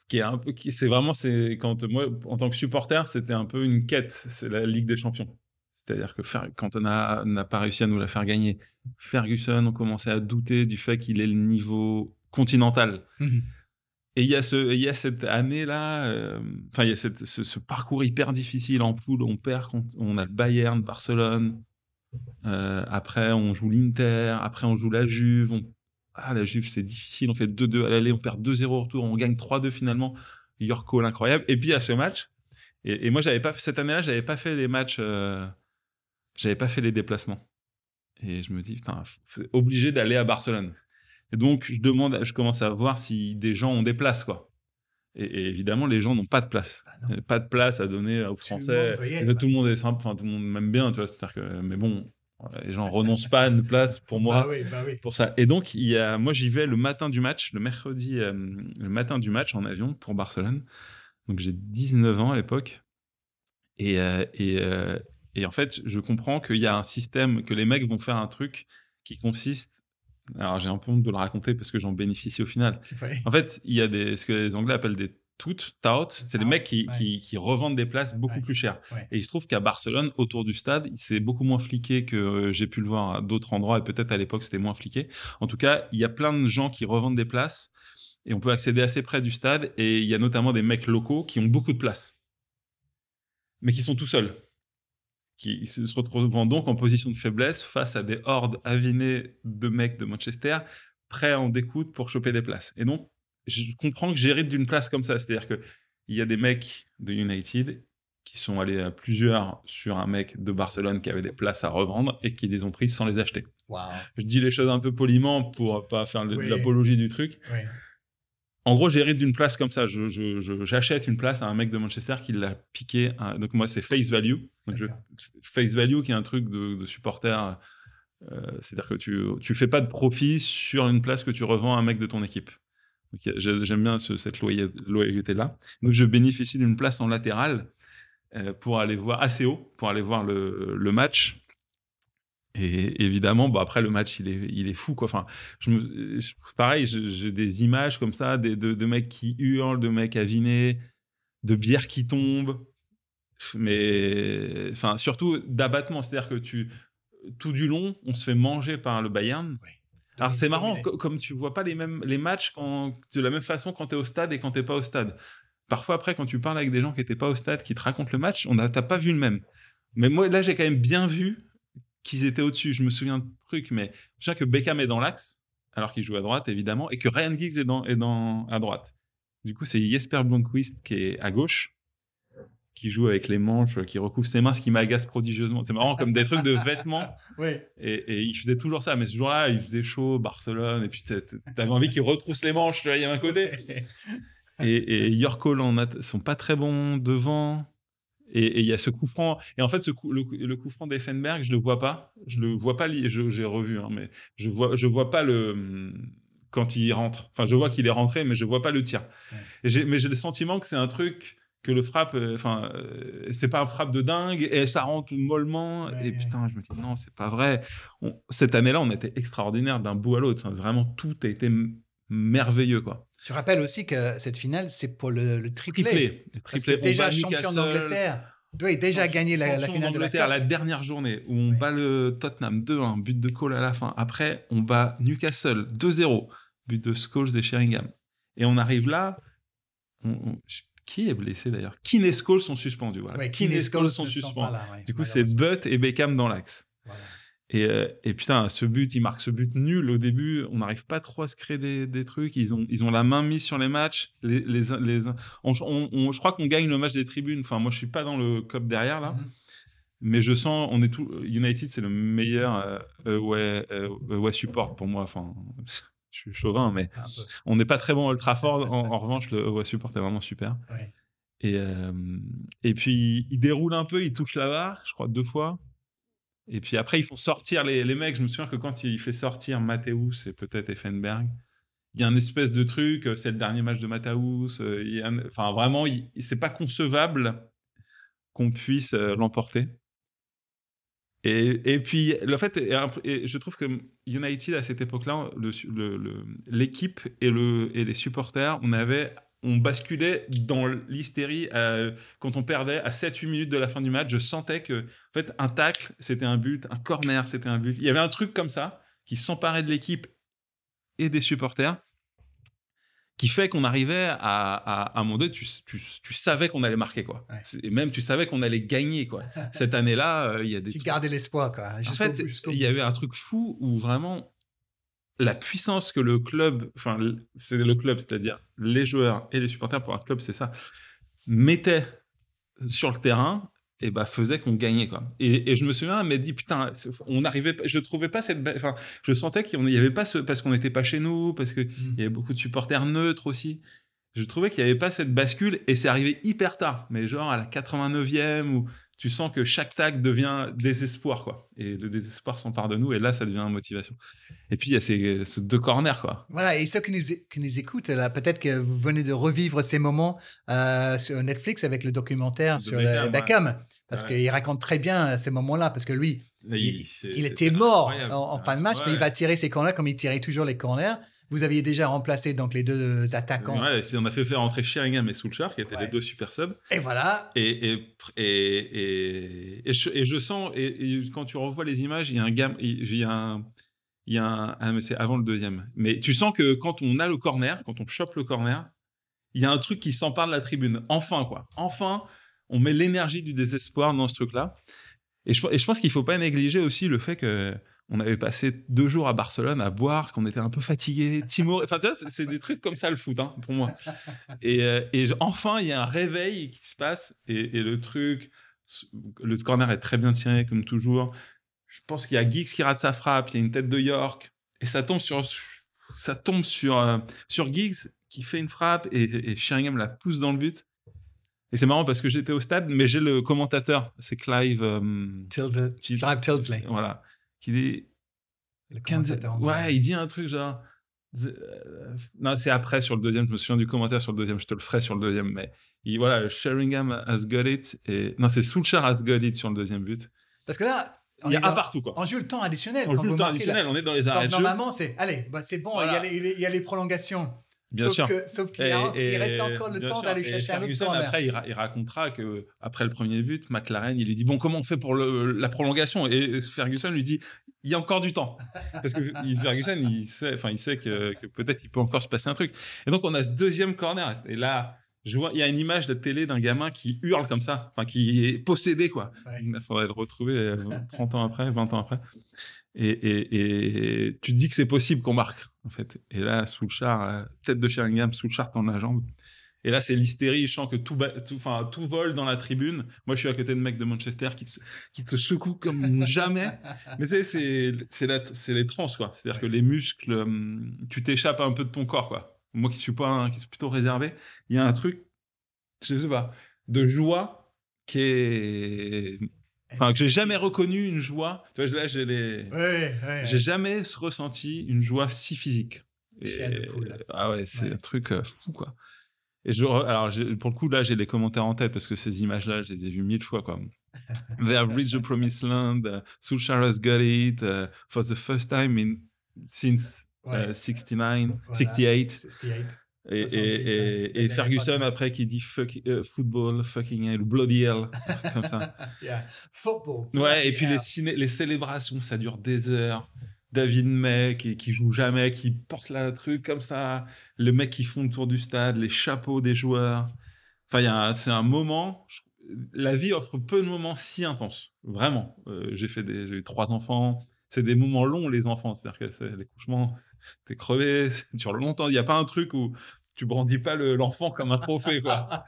qui est un peu, c'est vraiment, c'est quand moi, en tant que supporter, c'était un peu une quête, c'est la Ligue des Champions. C'est-à-dire que quand on n'a pas réussi à nous la faire gagner. Ferguson, on commençait à douter du fait qu'il est le niveau continental. Mhm. Et il y a, ce, il y a cette année-là, euh, enfin, il y a cette, ce, parcours hyper difficile en poule. On perd, contre, on a le Bayern, Barcelone. Euh, après, on joue l'Inter. Après, on joue la Juve. Ah, la Juve, c'est difficile. On fait 2-2 à l'aller, on perd 2-0 au retour. On gagne 3-2 finalement. Yorko, incroyable. Et puis, il y a ce match, et, moi, j'avais pas, cette année-là, j'avais pas fait les matchs, je euh, j'avais pas fait les déplacements. Et je me dis, putain, obligé d'aller à Barcelone. Et donc, je demande, je commence à voir si des gens ont des places, quoi. Et, évidemment, les gens n'ont pas de place. Ah pas de place à donner aux Français. Tout le monde, est simple, tout le monde m'aime bien, tu vois. C'est-à-dire que, mais bon, les gens renoncent pas à une place pour moi. Bah bah pour ça. Et donc, il y a, moi, j'y vais le matin du match, le mercredi, euh, le matin du match en avion pour Barcelone. Donc, j'ai 19 ans à l'époque. Et, euh, euh, et en fait, je comprends qu'il y a un système, que les mecs vont faire un truc qui consiste alors j'ai un peu honte de le raconter parce que j'en bénéficie au final. En fait, il y a des, ce que les Anglais appellent des tout, tout, c'est des mecs qui, revendent des places beaucoup plus chères. Et il se trouve qu'à Barcelone, autour du stade, c'est beaucoup moins fliqué que euh, j'ai pu le voir à d'autres endroits, et peut-être à l'époque c'était moins fliqué. En tout cas, il y a plein de gens qui revendent des places, et on peut accéder assez près du stade, et il y a notamment des mecs locaux qui ont beaucoup de places, mais qui sont tout seuls qui se retrouvant donc en position de faiblesse face à des hordes avinées de mecs de Manchester prêts en découdre pour choper des places. Et donc, je comprends que j'hérite d'une place comme ça. C'est-à-dire qu'il y a des mecs de United qui sont allés à plusieurs sur un mec de Barcelone qui avait des places à revendre et qui les ont prises sans les acheter. Wow. Je dis les choses un peu poliment pour pas faire l'apologie du truc. Oui en gros, j'hérite d'une place comme ça. J'achète une place à un mec de Manchester qui l'a piqué. donc, moi, c'est Face Value. face Value, qui est un truc de, supporter. Euh, c'est-à-dire que tu ne fais pas de profit sur une place que tu revends à un mec de ton équipe. J'aime bien cette loyauté-là. Donc, je bénéficie d'une place en latéral euh, pour aller voir assez haut, pour aller voir le match. Et évidemment, bon, bah, après le match, il est, il est fou. Quoi. Enfin, je pareil, j'ai des images comme ça, des, de, mecs qui hurlent, de mecs avinés, de bières qui tombent. Mais enfin, surtout d'abattement. C'est-à-dire que tu, tout du long, on se fait manger par le Bayern. Alors c'est marrant, comme tu vois pas les mêmes les matchs de la même façon quand tu es au stade et quand tu pas au stade. Parfois après, quand tu parles avec des gens qui n'étaient pas au stade, qui te racontent le match, on n'as pas vu le même. Mais moi, là, j'ai quand même bien vu qu'ils étaient au-dessus. Je me souviens de truc, mais je sais que Beckham est dans l'axe, alors qu'il joue à droite, évidemment, et que Ryan Giggs est dans, est dans à droite. Du coup, c'est Jesper Blomqvist qui est à gauche, qui joue avec les manches, euh, qui recouvre ses mains, ce qui m'agace prodigieusement. C'est marrant, comme des trucs de vêtements. oui. Et, il faisait toujours ça. Mais ce jour-là, il faisait chaud, Barcelone, et puis t'avais envie qu'il retrousse les manches, il y a un côté. Et, et en a sont pas très bons devant. Et il y a ce coup franc. Et en fait, ce le, coup franc d'Effenberg, je le vois pas. Je le vois pas. J'ai revu, hein, mais je vois, je vois pas le mm, quand il rentre. Enfin, je vois qu'il est rentré, mais je vois pas le tir. mais j'ai le sentiment que c'est un truc que le frappe, euh, enfin, euh, c'est pas un frappe de dingue, et ça rentre mollement. et putain, je me dis, non, c'est pas vrai. cette année-là, on était extraordinaire d'un bout à l'autre. vraiment, tout a été merveilleux, quoi. Tu rappelles aussi que cette finale, c'est pour le, le triplé. triplé. Que déjà champion d'Angleterre. doit déjà gagner gagné la, finale de la, la dernière journée où on bat le Tottenham 2-1, but de Cole à la fin. Après, on bat Newcastle 2-0, but de Scholes et Sheringham. Et on arrive là. qui est blessé d'ailleurs Keane et Scholes sont suspendus. Voilà. sont suspendus. du coup, c'est Butt et Beckham dans l'axe. Et, euh, et, putain, ce but, il marque ce but nul au début. On n'arrive pas trop à se créer des, des, trucs. Ils ont, ils ont la main mise sur les matchs. Les, les, on, je crois qu'on gagne le match des tribunes. Enfin, moi, je suis pas dans le cop derrière là. Mhm. Mais je sens, on est tout. United, c'est le meilleur euh, euh, ouais, ouais, support pour moi. Enfin, je suis chauvin, mais on n'est pas très bon ultra fort En, revanche, le ouais, support est vraiment super. Et, et puis, il déroule un peu, il touche la barre, je crois, deux fois. Et puis après, ils font sortir les, mecs. Je me souviens que quand il fait sortir Mathéus et peut-être Effenberg, il y a un espèce de truc, euh, c'est le dernier match de Mathéus. Euh, enfin, vraiment, c'est pas concevable qu'on puisse euh, l'emporter. Et, et, puis, en fait, et, je trouve que United, à cette époque-là, l'équipe et le, et les supporters, on avait on basculait dans l'hystérie euh, quand on perdait à 7-8 minutes de la fin du match. Je sentais que, en fait, un tacle, c'était un but, un corner, c'était un but. Il y avait un truc comme ça qui s'emparait de l'équipe et des supporters qui fait qu'on arrivait à, à, un moment donné, tu, savais qu'on allait marquer, quoi. Et même, tu savais qu'on allait gagner, quoi. Cette année-là, euh, il y a des... Tu gardais l'espoir, quoi. En fait, il y avait un truc fou où vraiment, la puissance que le club, enfin, c'est le club, c'est-à-dire les joueurs et les supporters pour un club, c'est ça, mettait sur le terrain et eh ben faisait qu'on gagnait quoi. Et, je me souviens, mais dit putain, on arrivait, je trouvais pas cette, enfin, je sentais qu'il n'y avait pas ce, parce qu'on n'était pas chez nous, parce que mmh. il y avait beaucoup de supporters neutres aussi. Je trouvais qu'il n'y avait pas cette bascule et c'est arrivé hyper tard, mais genre à la 89e ou tu sens que chaque tag devient désespoir, quoi. Et le désespoir s'empare de nous, et là, ça devient motivation. Et puis, il y a ces, deux corners, quoi. Voilà, et ceux qui nous, qui nous écoutent, là, peut-être que vous venez de revivre ces moments euh, sur Netflix avec le documentaire sur euh, Beckham, parce qu'il raconte très bien euh, ces moments-là, parce que lui, il, était mort en, fin de match, mais il va tirer ses corners comme il tirait toujours les corners. Vous aviez déjà remplacé donc les deux attaquants. on a fait faire entrer Sheringham et Soulchar, qui étaient les deux super subs. Et voilà. Et, et, et, je, sens, et, quand tu revois les images, il y a un gamme, il y a Il a c'est avant le deuxième. Mais tu sens que quand on a le corner, quand on chope le corner, il y a un truc qui s'empare de la tribune. Enfin, quoi. Enfin, on met l'énergie du désespoir dans ce truc-là. Et je, et je pense qu'il ne faut pas négliger aussi le fait que on avait passé deux jours à Barcelone à boire, qu'on était un peu fatigué, Timur... Enfin, tu vois, c'est des trucs comme ça le foot, hein, pour moi. Et, euh, enfin, il y a un réveil qui se passe et, le truc, le corner est très bien tiré comme toujours. Je pense qu'il y a Giggs qui rate sa frappe, il y a une tête de York et ça tombe sur ça tombe sur euh, sur Giggs qui fait une frappe et, et Sheringham la pousse dans le but. Et c'est marrant parce que j'étais au stade, mais j'ai le commentateur, c'est Clive. Euh, Clive Tildesley. Voilà qu'il est. Ouais, il dit un truc genre. Euh, non, c'est après sur le deuxième. Je me souviens du commentaire sur le deuxième. Je te le ferai sur le deuxième. Mais voilà, Sheringham has got it. Et... Non, c'est Soulchar has got it sur le deuxième but. Parce que là, il y a partout quoi. On joue le temps additionnel. On joue le temps additionnel, on est dans les arrêts. Normalement, c'est allez, bah, c'est bon, il, y a les, prolongations. Bien sauf sûr. sauf qu'il reste encore le temps d'aller chercher un autre Après, il, racontera que après le premier but, McLaren, il lui dit bon, comment on fait pour la prolongation Et Ferguson lui dit il y a encore du temps parce que Ferguson, il sait, enfin, il sait que, peut-être il peut encore se passer un truc. Et donc on a ce deuxième corner. Et là, je vois, il y a une image de télé d'un gamin qui hurle comme ça, enfin qui est possédé quoi. Il faudrait le retrouver 30 euh, ans après, 20 ans après. Et, tu te dis que c'est possible qu'on marque, en fait. Et là, sous le char, euh, tête de Sheringham, sous le char, t'en la jambe. Et là, c'est l'hystérie. Je sens que tout, tout, tout vole dans la tribune. Moi, je suis à côté de mec de Manchester qui te, qui secouent comme jamais. Mais c'est, c'est, c'est, les trans, quoi. C'est-à-dire que les muscles, euh, tu t'échappes un peu de ton corps, quoi. Moi qui suis pas qui suis plutôt réservé, il y a un truc, je sais pas, de joie qui est Enfin, que j'ai jamais reconnu une joie. Tu vois, là, j'ai les. Ouais, ouais, J'ai jamais ressenti une joie si physique. ah ouais, c'est un truc euh, fou, quoi. Et je, alors, pour le coup, là, j'ai les commentaires en tête parce que ces images-là, je les ai vues mille fois, quoi. They have reached the promised land, uh, Charles got it uh, for the first time in, since 69, 68. 68. Et, et, hein. et, Ferguson, après, qui dit euh, football, fucking hell, bloody hell, comme ça. Football. Ouais, et puis les, les célébrations, ça dure des heures. David May, qui, qui joue jamais, qui porte la truc comme ça. Le mec qui font le tour du stade, les chapeaux des joueurs. Enfin, c'est un moment. la vie offre peu de moments si intenses. Vraiment. Euh, j'ai fait des, eu trois enfants c'est des moments longs, les enfants. C'est-à-dire que l'accouchement, t'es crevé, sur le longtemps. Il n'y a pas un truc où tu brandis pas l'enfant comme un trophée, quoi.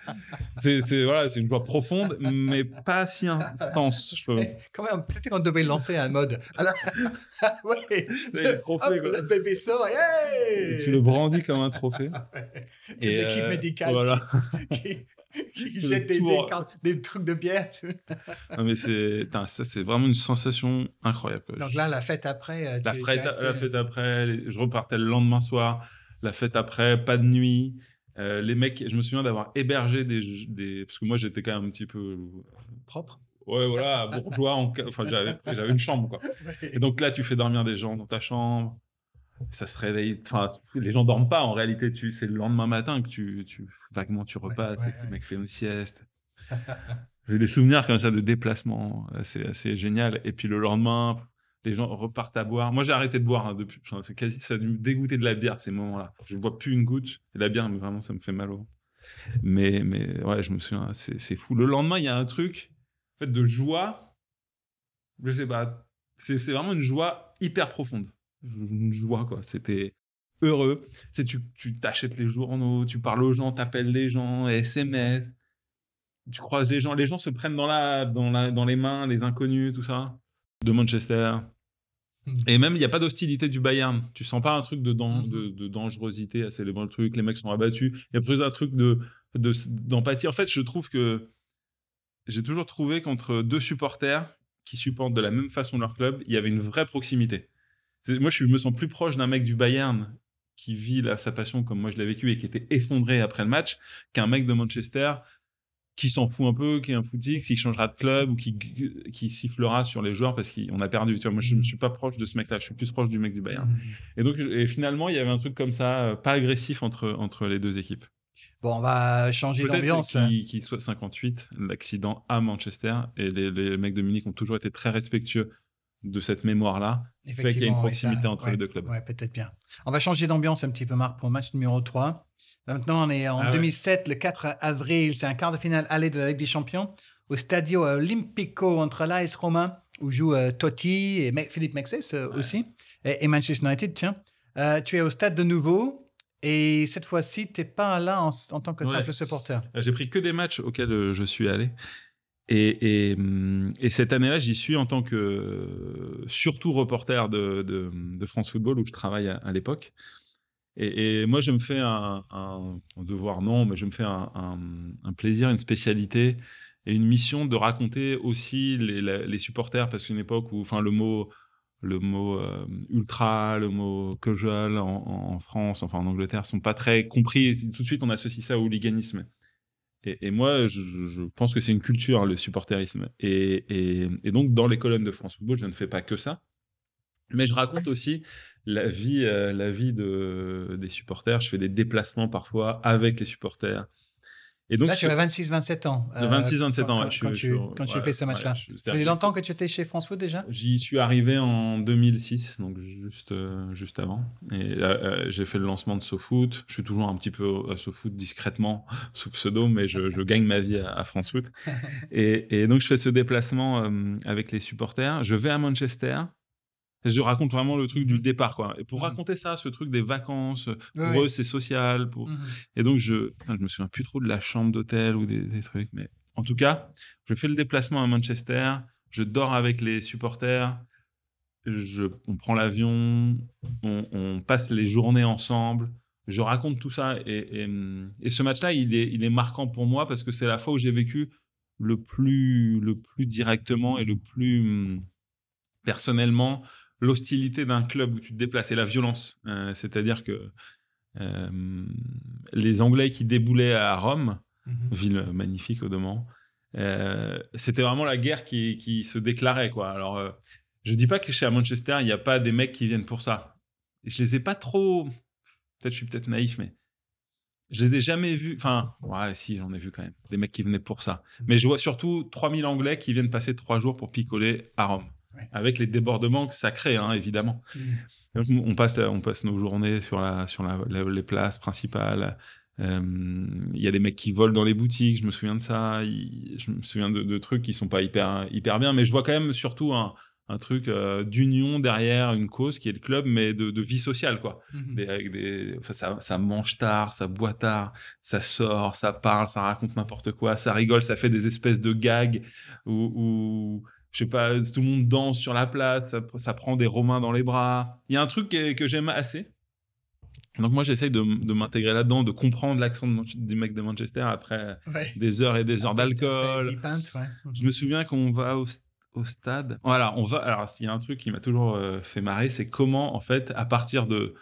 c'est voilà, c'est une joie profonde, mais pas si intense. Je Quand même, peut-être qu'on devrait lancer un mode. ouais, le trophée, quoi. le bébé sort, hey et tu le brandis comme un trophée. Tu C'est l'équipe euh, médicale voilà. qui, jette des, des, trucs de bière. non, mais c'est ça, c'est vraiment une sensation incroyable. Donc là, la fête après. Euh, la, fête, resté... la fête après, je repartais le lendemain soir la fête après, pas de nuit. Euh, les mecs, je me souviens d'avoir hébergé des, des, Parce que moi, j'étais quand même un petit peu. Propre Ouais, voilà, bourgeois. Enfin, j'avais une chambre, quoi. Et donc là, tu fais dormir des gens dans ta chambre. Ça se réveille. Enfin, les gens dorment pas. En réalité, tu... c'est le lendemain matin que tu, tu... vaguement tu repasses et le mec fait une sieste. J'ai des souvenirs comme ça de déplacement. C'est assez génial. Et puis le lendemain, les gens repartent à boire. Moi, j'ai arrêté de boire hein, depuis. C'est quasi ça a de la bière ces moments-là. Je ne vois plus une goutte. Et la bière, mais vraiment, ça me fait mal au ventre. Mais, mais ouais, je me souviens, c'est fou. Le lendemain, il y a un truc fait, de joie. Je sais pas. C'est vraiment une joie hyper profonde. Une joie, quoi. C'était heureux. C'est tu t'achètes les journaux, tu parles aux gens, t'appelles les gens, SMS. Tu croises les gens. Les gens se prennent dans, la, dans, la, dans les mains, les inconnus, tout ça de Manchester. Hmm. Et même, il n'y a pas d'hostilité du Bayern. Tu sens pas un truc de, hmm. de, dangerosité à célébrer le truc. Les mecs sont abattus. Il y a plus un truc d'empathie. en fait, je trouve que j'ai toujours trouvé qu'entre deux supporters qui supportent de la même façon leur club, il y avait une vraie proximité. Moi, je me sens plus proche d'un mec du Bayern qui vit sa passion comme moi je l'ai vécu et qui était effondré après le match qu'un mec de Manchester qui s'en fout un peu, qui est un footix, qui changera de club ou qui, sifflera sur les joueurs parce qu'on a perdu. Tu moi, je ne mm-hmm. suis pas proche de ce mec-là, je suis plus proche du mec du Bayern. Mm-hmm. Et donc, et finalement, il y avait un truc comme ça, euh, pas agressif entre, entre les deux équipes. Bon, on va changer d'ambiance. Qui, qui soit 58, l'accident à Manchester, et les, mecs de Munich ont toujours été très respectueux de cette mémoire-là. Effectivement. Fait y a une proximité entre les deux clubs. Ouais, peut-être bien. On va changer d'ambiance un petit peu, Marc, pour le match numéro 3. Maintenant, on est en 2007, ah le 4 avril. C'est un quart de finale aller de la Ligue des Champions au Stadio Olimpico entre l'AS Romain, où jouent euh, Totti et Philippe Mexès euh, aussi, et, Manchester United, tiens. Euh, tu es au stade de nouveau. Et cette fois-ci, tu n'es pas là en, tant que simple supporter. J'ai pris que des matchs auxquels je suis allé. Hum, et, cette année-là, j'y suis en tant que surtout reporter de, France Football, où je travaille à l'époque. Et, moi, je me fais un, devoir, non, mais je me fais un, plaisir, une spécialité et une mission de raconter aussi les, supporters, parce qu'une époque où, enfin, le mot, le mot euh, ultra, le mot je en, en, France, enfin en Angleterre, sont pas très compris. Tout de suite, on associe ça au hooliganisme. Et, moi, je, pense que c'est une culture, le supporterisme. et, et, donc, dans les colonnes de France Football, je ne fais pas que ça. Mais je raconte aussi la vie, euh, la vie de, des supporters. Je fais des déplacements parfois avec les supporters. Et donc, là, tu as 26-27 ans. 26-27 euh, ans, ouais, quand, quand, tu, fais ce match-là. ça faisait longtemps que tu étais chez France Foot déjà J'y suis arrivé en 2006, donc juste, euh, juste avant. Et j'ai fait le lancement de SoFoot. Je suis toujours un petit peu à SoFoot discrètement, sous pseudo, mais je, gagne ma vie à, France Foot. et, et, donc, je fais ce déplacement avec les supporters. Je vais à Manchester. Je raconte vraiment le truc du mhm. départ, quoi. Et pour mhm. raconter ça, ce truc des vacances, euh, pour eux, c'est social. Pour... Mhm. Et donc, je... je me souviens plus trop de la chambre d'hôtel ou des, trucs. Mais en tout cas, je fais le déplacement à Manchester, je dors avec les supporters, je... on prend l'avion, on, passe les journées ensemble. Je raconte tout ça. Et, et, et ce match-là, il est, il est marquant pour moi parce que c'est la fois où j'ai vécu le plus, le plus directement et le plus mm, personnellement l'hostilité d'un club où tu te déplaces et la violence. Euh, c'est-à-dire que euh, les Anglais qui déboulaient à Rome, mhm. ville magnifique au euh, c'était vraiment la guerre qui, se déclarait. Quoi. Alors, euh, je dis pas que chez Manchester, il n'y a pas des mecs qui viennent pour ça. je les ai pas trop. Peut-être je suis peut-être naïf, mais je les ai jamais vus. Enfin, ouais, si, j'en ai vu quand même. Des mecs qui venaient pour ça. Mhm. Mais je vois surtout 3000 Anglais qui viennent passer trois jours pour picoler à Rome avec les débordements que ça crée, hein, évidemment. Mm. On, passe, on passe nos journées sur, la, sur les places principales. Euh, il y a des mecs qui volent dans les boutiques, je me souviens de ça. je me souviens de, trucs qui sont pas hyper, hyper bien, mais je vois quand même surtout un, truc euh, d'union derrière une cause qui est le club, mais de, vie sociale, quoi. Mm-hmm. ça, ça, mange tard, ça boit tard, ça sort, ça parle, ça raconte n'importe quoi, ça rigole, ça fait des espèces de gags ou je sais pas, tout le monde danse sur la place, ça, prend des Romains dans les bras. Il y a un truc que, j'aime assez. Donc moi, j'essaye de, m'intégrer là-dedans, de comprendre l'accent du mec de Manchester après des heures et des heures d'alcool. Mhm. Je me souviens qu'on va au, stade. Voilà, on va. Alors, s'il y a un truc qui m'a toujours euh, fait marrer, c'est comment, en fait, à partir de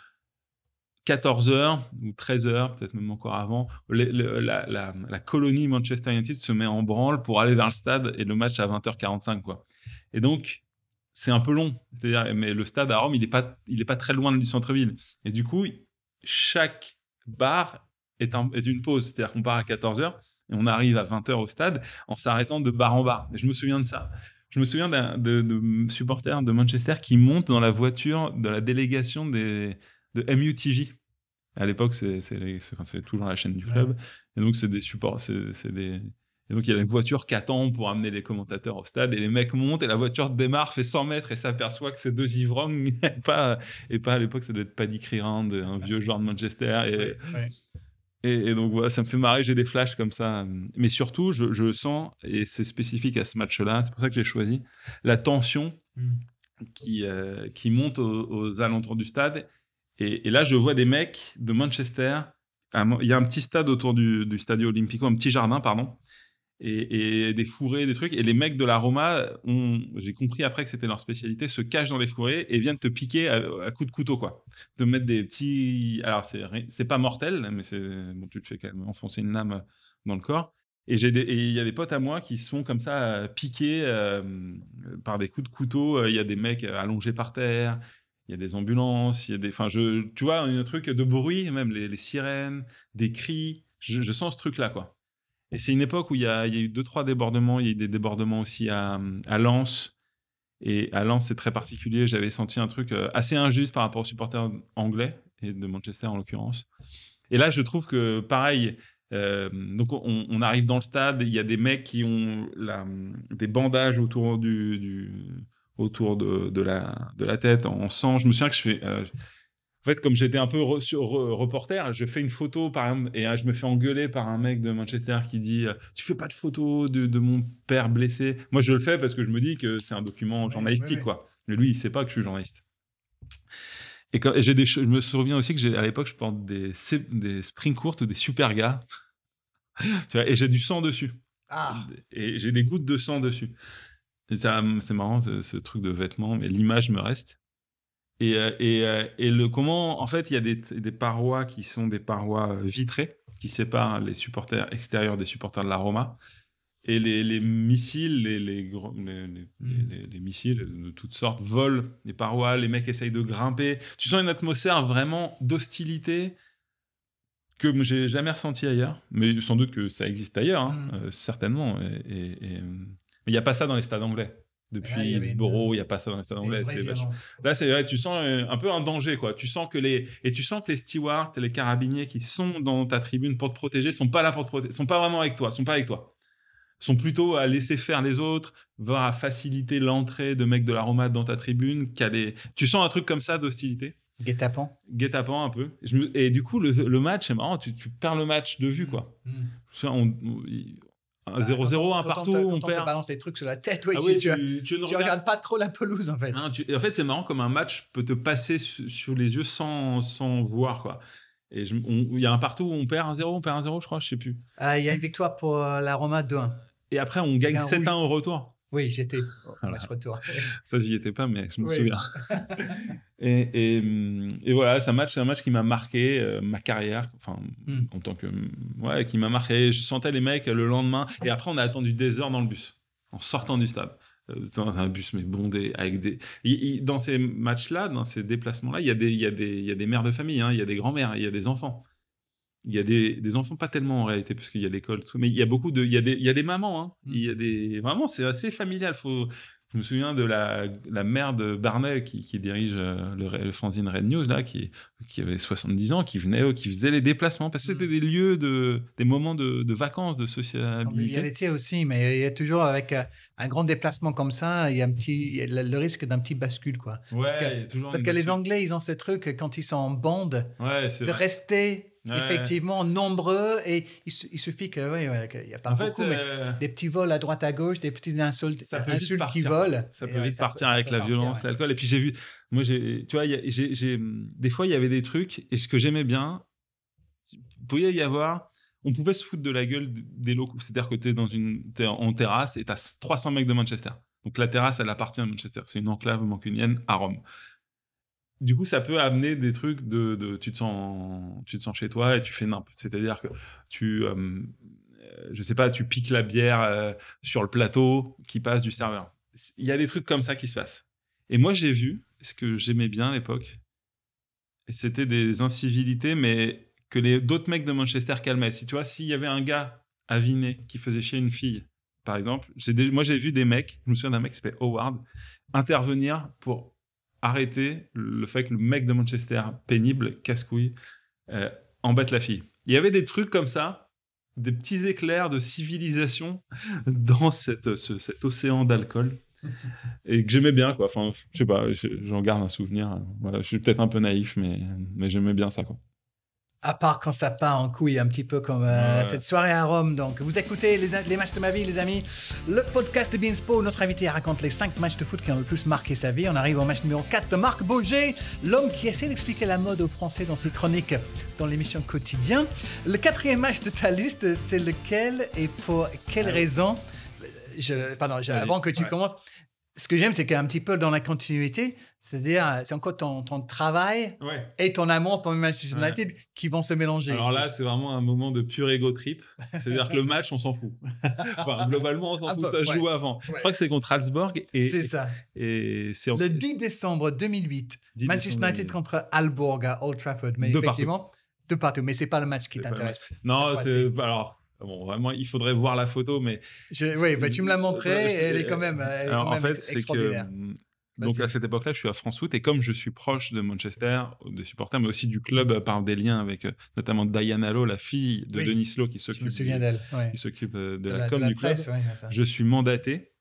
14h ou 13h, peut-être même encore avant, la, colonie Manchester United se met en branle pour aller vers le stade et le match à 20h45. Quoi. Et donc, c'est un peu long. C'est-à-dire, mais le stade à Rome, il n'est pas, il est pas très loin du centre-ville. Et du coup, chaque bar est, est une pause. C'est-à-dire qu'on part à 14h et on arrive à 20h au stade en s'arrêtant de bar en bar. Et je me souviens de ça. Je me souviens de, de supporter de Manchester qui monte dans la voiture de la délégation des, de MUTV à l'époque, c'est toujours la chaîne du club. Et donc, c'est des supports, c'est des. Et donc, il y a une voiture qui attend pour amener les commentateurs au stade. Et les mecs montent et la voiture démarre, fait 100 mètres et s'aperçoit que c'est deux ivrognes. et pas, et pas à l'époque, ça devait être Paddy Creerand, un vieux genre de Manchester. Et, Et, donc, voilà, ça me fait marrer. J'ai des flashs comme ça. Mais surtout, je, sens, et c'est spécifique à ce match-là, c'est pour ça que j'ai choisi, la tension hmm. qui, euh, qui monte aux, alentours du stade et, là, je vois des mecs de Manchester. Il y a un petit stade autour du, Stadio Olimpico, un petit jardin, pardon. Et, des fourrés, des trucs. Et les mecs de la Roma, j'ai compris après que c'était leur spécialité, se cachent dans les fourrés et viennent te piquer à, coups de couteau, quoi. De mettre des petits. Alors, c'est pas mortel, mais bon, tu te fais quand même enfoncer une lame dans le corps. Et il y a des potes à moi qui sont comme ça euh, piqués euh, par des coups de couteau. Euh, il y a des mecs allongés par terre il y a des ambulances, il y a des. Enfin, je, tu vois, un truc de bruit, même les, sirènes, des cris. Je, sens ce truc-là, quoi. Et c'est une époque où il y, a, eu deux, trois débordements. Il y a eu des débordements aussi à, Lens. Et à Lens, c'est très particulier. J'avais senti un truc euh, assez injuste par rapport aux supporters anglais, et de Manchester en l'occurrence. Et là, je trouve que pareil. Euh, donc on, arrive dans le stade, il y a des mecs qui ont des bandages autour du autour de, la, de la tête, en sang. Je me souviens que je fais. Euh, en fait, comme j'étais un peu sur, reporter, je fais une photo, par exemple, et euh, je me fais engueuler par un mec de Manchester qui dit euh, Tu fais pas de photo de, mon père blessé. Moi, je le fais parce que je me dis que c'est un document journalistique, quoi. Mais lui, il sait pas que je suis journaliste. Et, quand, j'ai des, je me souviens aussi que j'ai à l'époque, je porte des, des courts courtes ou des super gars. et j'ai du sang dessus. Ah. Et j'ai des gouttes de sang dessus c'est marrant ce, truc de vêtements, mais l'image me reste. Et, euh, euh, et, le comment, en fait, il y a des, parois qui sont des parois euh, vitrées qui séparent les supporters extérieurs des supporters de la Roma. Et les, missiles, mm. les, les, missiles de toutes sortes volent les parois, les mecs essayent de grimper. Tu sens une atmosphère vraiment d'hostilité que j'ai jamais ressentie ailleurs, mais sans doute que ça existe ailleurs, hein, mm. certainement. Et, et, mais il n'y a pas ça dans les stades anglais. Depuis Hillsborough, ah, il n'y euh, a pas ça dans les stades anglais. Là, c'est vrai, tu sens euh, un, peu un danger, quoi. Tu sens que les, et tu sens que les stewards, les carabiniers qui sont dans ta tribune pour te protéger sont pas là pour te protéger, sont pas vraiment avec toi, sont pas avec toi. Sont plutôt à laisser faire les autres, voire à faciliter l'entrée de mecs de l'aromate dans ta tribune Tu sens un truc comme ça d'hostilité? Guet-apens. Guet-apens un peu. Je Et du coup, le, match, c'est marrant, tu, perds le match de vue, mmh. quoi. Mmh. on, 0-0, bah, un partout, on perd. Quand on te des trucs sur la tête, ah tu, oui, tu, regardes... pas trop la pelouse, en fait. Hein, en fait, c'est marrant comme un match peut te passer sur les yeux sans, sans voir, quoi. Et il y a un partout où on perd 1-0, on perd 1-0, je crois, je sais plus. Il y a une victoire pour euh, la Roma, 2-1. Et après, on gagne 7-1 au retour. Oui, j'étais au match retour. ça, j'y étais pas, mais je me souviens. Hum, et, voilà, c'est un match, un match qui m'a marqué euh, ma carrière, enfin, hmm. en tant que. Hum, ouais, qui m'a marqué. Je sentais les mecs euh, le lendemain. Et après, on a attendu des heures dans le bus, en sortant du stade. Euh, dans un bus, mais bondé, avec des. dans ces matchs-là, dans ces déplacements-là, il y, a des, y mères de famille, hein, il y a des grands-mères, il y a des enfants il y a des, des, enfants, pas tellement en réalité, parce qu'il y a l'école, mais il y a beaucoup de. Il y a des, il y a des mamans, hein. mm. il y a des. Vraiment, c'est assez familial. Faut, je me souviens de la, la mère de Barnet qui, dirige euh, le, le, fanzine Red News, là, qui, qui avait 70 ans, qui venait, qui faisait les déplacements, parce que c'était mm. des lieux, de, des moments de, de vacances, de sociabilité. Il y a l'été aussi, mais il y a toujours avec euh, un grand déplacement comme ça, il y a un petit, le risque d'un petit bascule, quoi. Ouais, parce que, parce que les Anglais, ils ont ces trucs quand ils sont en bande de rester effectivement nombreux et il, suffit que, ouais, il a pas beaucoup, mais euh, des petits vols à droite à gauche, des petites insultes, qui volent. Ça peut vite partir avec la violence, l'alcool. Et puis j'ai vu, moi, j'ai, tu vois, des fois il y avait des trucs et ce que j'aimais bien, il pouvait y avoir on pouvait se foutre de la gueule des locaux. C'est-à-dire que es dans une, es en terrasse et t'as 300 mecs de Manchester. Donc la terrasse, elle appartient à Manchester. C'est une enclave mancunienne à Rome. Du coup, ça peut amener des trucs de, tu te sens, tu te sens chez toi et tu fais n'importe. C'est-à-dire que tu, euh, je sais pas, tu piques la bière euh, sur le plateau qui passe du serveur. Il y a des trucs comme ça qui se passent. Et moi, j'ai vu ce que j'aimais bien à l'époque. C'était des incivilités, mais que les d'autres mecs de Manchester calmaient. Si tu vois, s'il y avait un gars aviné qui faisait chier une fille, par exemple, moi j'ai vu des mecs, je me souviens d'un mec qui s'appelait Howard, intervenir pour arrêter le fait que le mec de Manchester, pénible, casse-couille, euh, embête la fille. Il y avait des trucs comme ça, des petits éclairs de civilisation dans cet océan d'alcool et que j'aimais bien quoi enfin je sais pas j'en garde un souvenir je suis peut-être un peu naïf mais mais j'aimais bien ça quoi à part quand ça part en couille, un petit peu comme euh, cette soirée à Rome. Donc, vous écoutez les, matchs de ma vie, les amis. Le podcast de Beanspo, notre invité raconte les cinq matchs de foot qui ont le plus marqué sa vie. On arrive au match numéro 4 de Marc Boger, l'homme qui essaie d'expliquer la mode aux Français dans ses chroniques dans l'émission quotidien. Le quatrième match de ta liste, c'est lequel et pour quelle ah raison je, pardon, avant que tu commences, ce que j'aime, c'est qu'un petit peu dans la continuité, c'est-à-dire, euh, c'est encore ton, travail et ton amour pour Manchester United qui vont se mélanger. Alors là, c'est vraiment un moment de pur ego trip. C'est-à-dire que le match, on s'en fout. enfin, globalement, on s'en fout, ça joue avant. Je crois que c'est contre et C'est ça. Et c'est Le 10 décembre 2008, Manchester United contre Alborg à Old Trafford. Mais de effectivement, partout. de partout. Mais c'est pas le match qui t'intéresse. Non, c'est. Alors Bon, vraiment, il faudrait voir la photo, mais. oui, bah, tu me l'as montré, et elle est quand même, fait, extraordinaire. Que, donc à cette époque-là, je suis à France Foot et comme je suis proche de Manchester, des supporters, mais aussi du club euh, par des liens avec euh, notamment Diana Lowe, la fille de Denis Lowe qui s'occupe s'occupe euh, de, la, com du club. je suis mandaté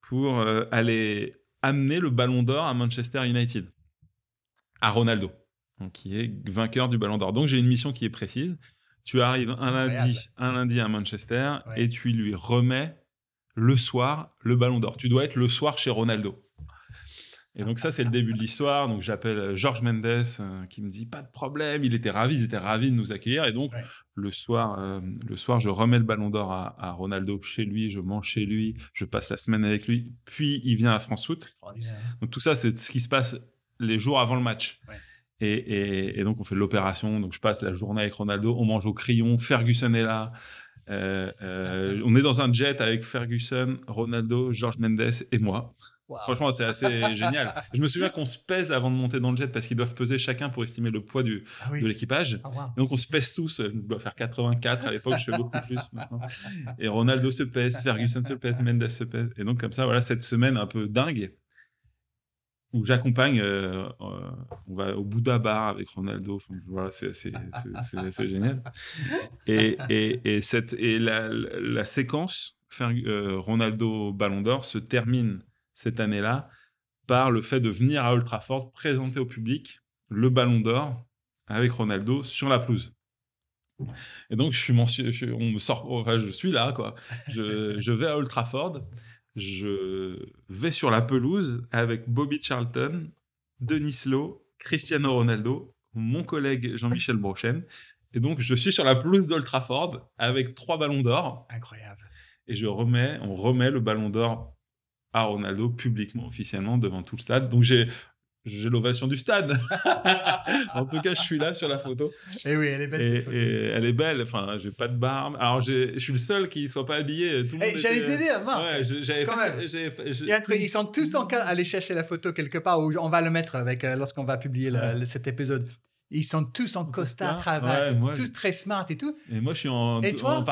pour aller amener le Ballon d'Or à Manchester United à Ronaldo, qui est vainqueur du Ballon d'Or. Donc j'ai une mission qui est précise tu arrives un lundi, un lundi à Manchester et tu lui remets le soir le ballon d'or. Tu dois être le soir chez Ronaldo. Et donc ça, c'est le début de l'histoire. Donc j'appelle Georges euh, Mendes euh, qui me dit pas de problème. Il était ravi, ils était ravi de nous accueillir. Et donc le soir, euh, le soir, je remets le Ballon d'Or à, Ronaldo chez lui. Je mange chez lui. Je passe la semaine avec lui. Puis il vient à France Foot. Donc tout ça, c'est ce qui se passe les jours avant le match. Et, donc, on fait l'opération. Donc, je passe la journée avec Ronaldo. On mange au crayon. Ferguson est là. Euh, euh, on est dans un jet avec Ferguson, Ronaldo, George Mendes et moi. Franchement, c'est assez génial. Je me souviens qu'on se pèse avant de monter dans le jet parce qu'ils doivent peser chacun pour estimer le poids du, ah de l'équipage. Ah, donc on se pèse tous. Je dois faire 84 à l'époque, je fais beaucoup plus maintenant. Et Ronaldo se pèse, Ferguson se pèse, Mendes se pèse. Et donc comme ça, voilà cette semaine un peu dingue où j'accompagne, euh, euh, on va au Bouddha Bar avec Ronaldo, voilà, c'est assez, génial. Et, et, la, séquence euh, Ronaldo Ballon d'Or se termine cette année-là par le fait de venir à Old Trafford présenter au public le Ballon d'Or avec Ronaldo sur la pelouse. Et donc je suis, on me sort, je suis là quoi. Je, je vais à Old Trafford je vais sur la pelouse avec Bobby Charlton, Denis Lowe, Cristiano Ronaldo, mon collègue Jean-Michel Brochen. Et donc, je suis sur la pelouse d'Old Trafford avec trois ballons d'or. Incroyable. Et je remets, on remet le ballon d'or à Ronaldo publiquement, officiellement, devant tout le stade. Donc, j'ai j'ai l'ovation du stade. en tout cas, je suis là sur la photo. Et eh oui, elle est belle elle est belle. Enfin, j'ai pas de barbe. Alors, je suis le seul qui soit pas habillé. Tout le eh, J'allais t'aider, hein, Ouais, j'avais. Quand même. Il y a un Ils sont tous en cas d'aller chercher la photo quelque part où on va le mettre avec euh, lorsqu'on va publier cet épisode. Ils sont tous en costard, cravate, tous très smart et tout. Et moi, je suis en, et toi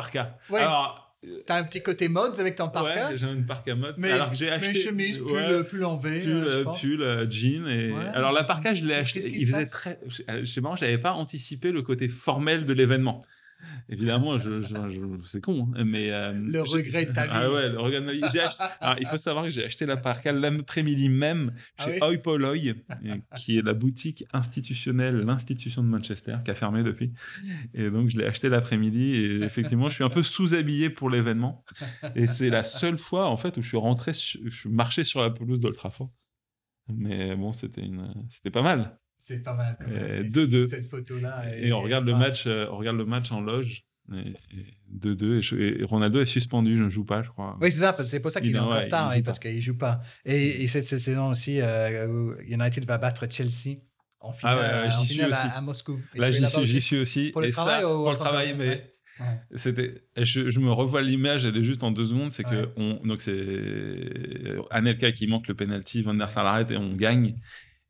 Alors, euh, T'as un petit côté mode avec ton parka. Ouais, j'ai une parka mode. Mais, alors que j'ai acheté. Mes chemises, pull, pull en V. Pull, euh, je euh, pull jean. alors la parka, je l'ai acheté. Il faisait très. C'est marrant, j'avais pas anticipé le côté formel de l'événement. Évidemment, je, je, c'est con, hein. mais euh, ah le regret de ta vie. Ah ouais, le regret ma vie. il faut savoir que j'ai acheté la parka l'après-midi même ah chez ah oui euh, qui est la boutique institutionnelle, l'institution de Manchester, qui a fermé depuis. Et donc, je l'ai acheté l'après-midi. Et effectivement, je suis un peu sous-habillé pour l'événement. Et c'est la seule fois, en fait, où je suis rentré, je suis marché sur la pelouse d'Old Mais bon, c'était une, c'était pas mal. C'est pas mal. 2-2. Euh, cette photo-là. Et on regarde, le match, euh, on regarde le match en loge. 2-2 et, Ronaldo est suspendu, je ne joue pas, je crois. Oui, c'est ça, c'est pour ça qu'il est en star hein, parce qu'il ne joue pas. Et, cette, saison aussi, euh, United va battre Chelsea en ah finale, à, Moscou. là, j'y suis, aussi. Pour le travail, pour le travail, mais. C'était, je, me revois l'image, elle est juste en deux secondes. C'est que on, donc c'est Anelka qui manque le penalty, Van der Sar l'arrête et on gagne.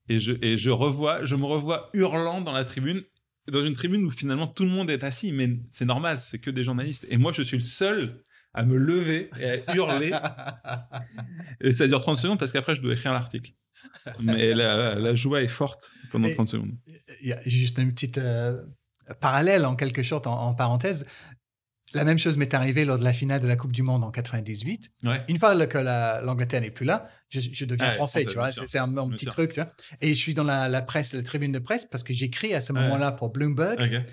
Et je, je revois, je me revois hurlant dans la tribune, dans une tribune où finalement tout le monde est assis, mais c'est normal, c'est que des journalistes. Et moi, je suis le seul à me lever et à hurler. et ça dure 30 secondes parce qu'après, je dois écrire l'article. Mais la, joie est forte pendant 30 secondes. Il y a juste une petite euh, parallèle en quelque sorte, en parenthèse. La même chose m'est arrivée lors de la finale de la Coupe du Monde en 98. Une fois que l'Angleterre n'est plus là, je, deviens ah français, tu vois. C'est un, petit truc, tu vois. Et je suis dans la, presse, la tribune de presse, parce que j'écris à ce moment-là pour Bloomberg.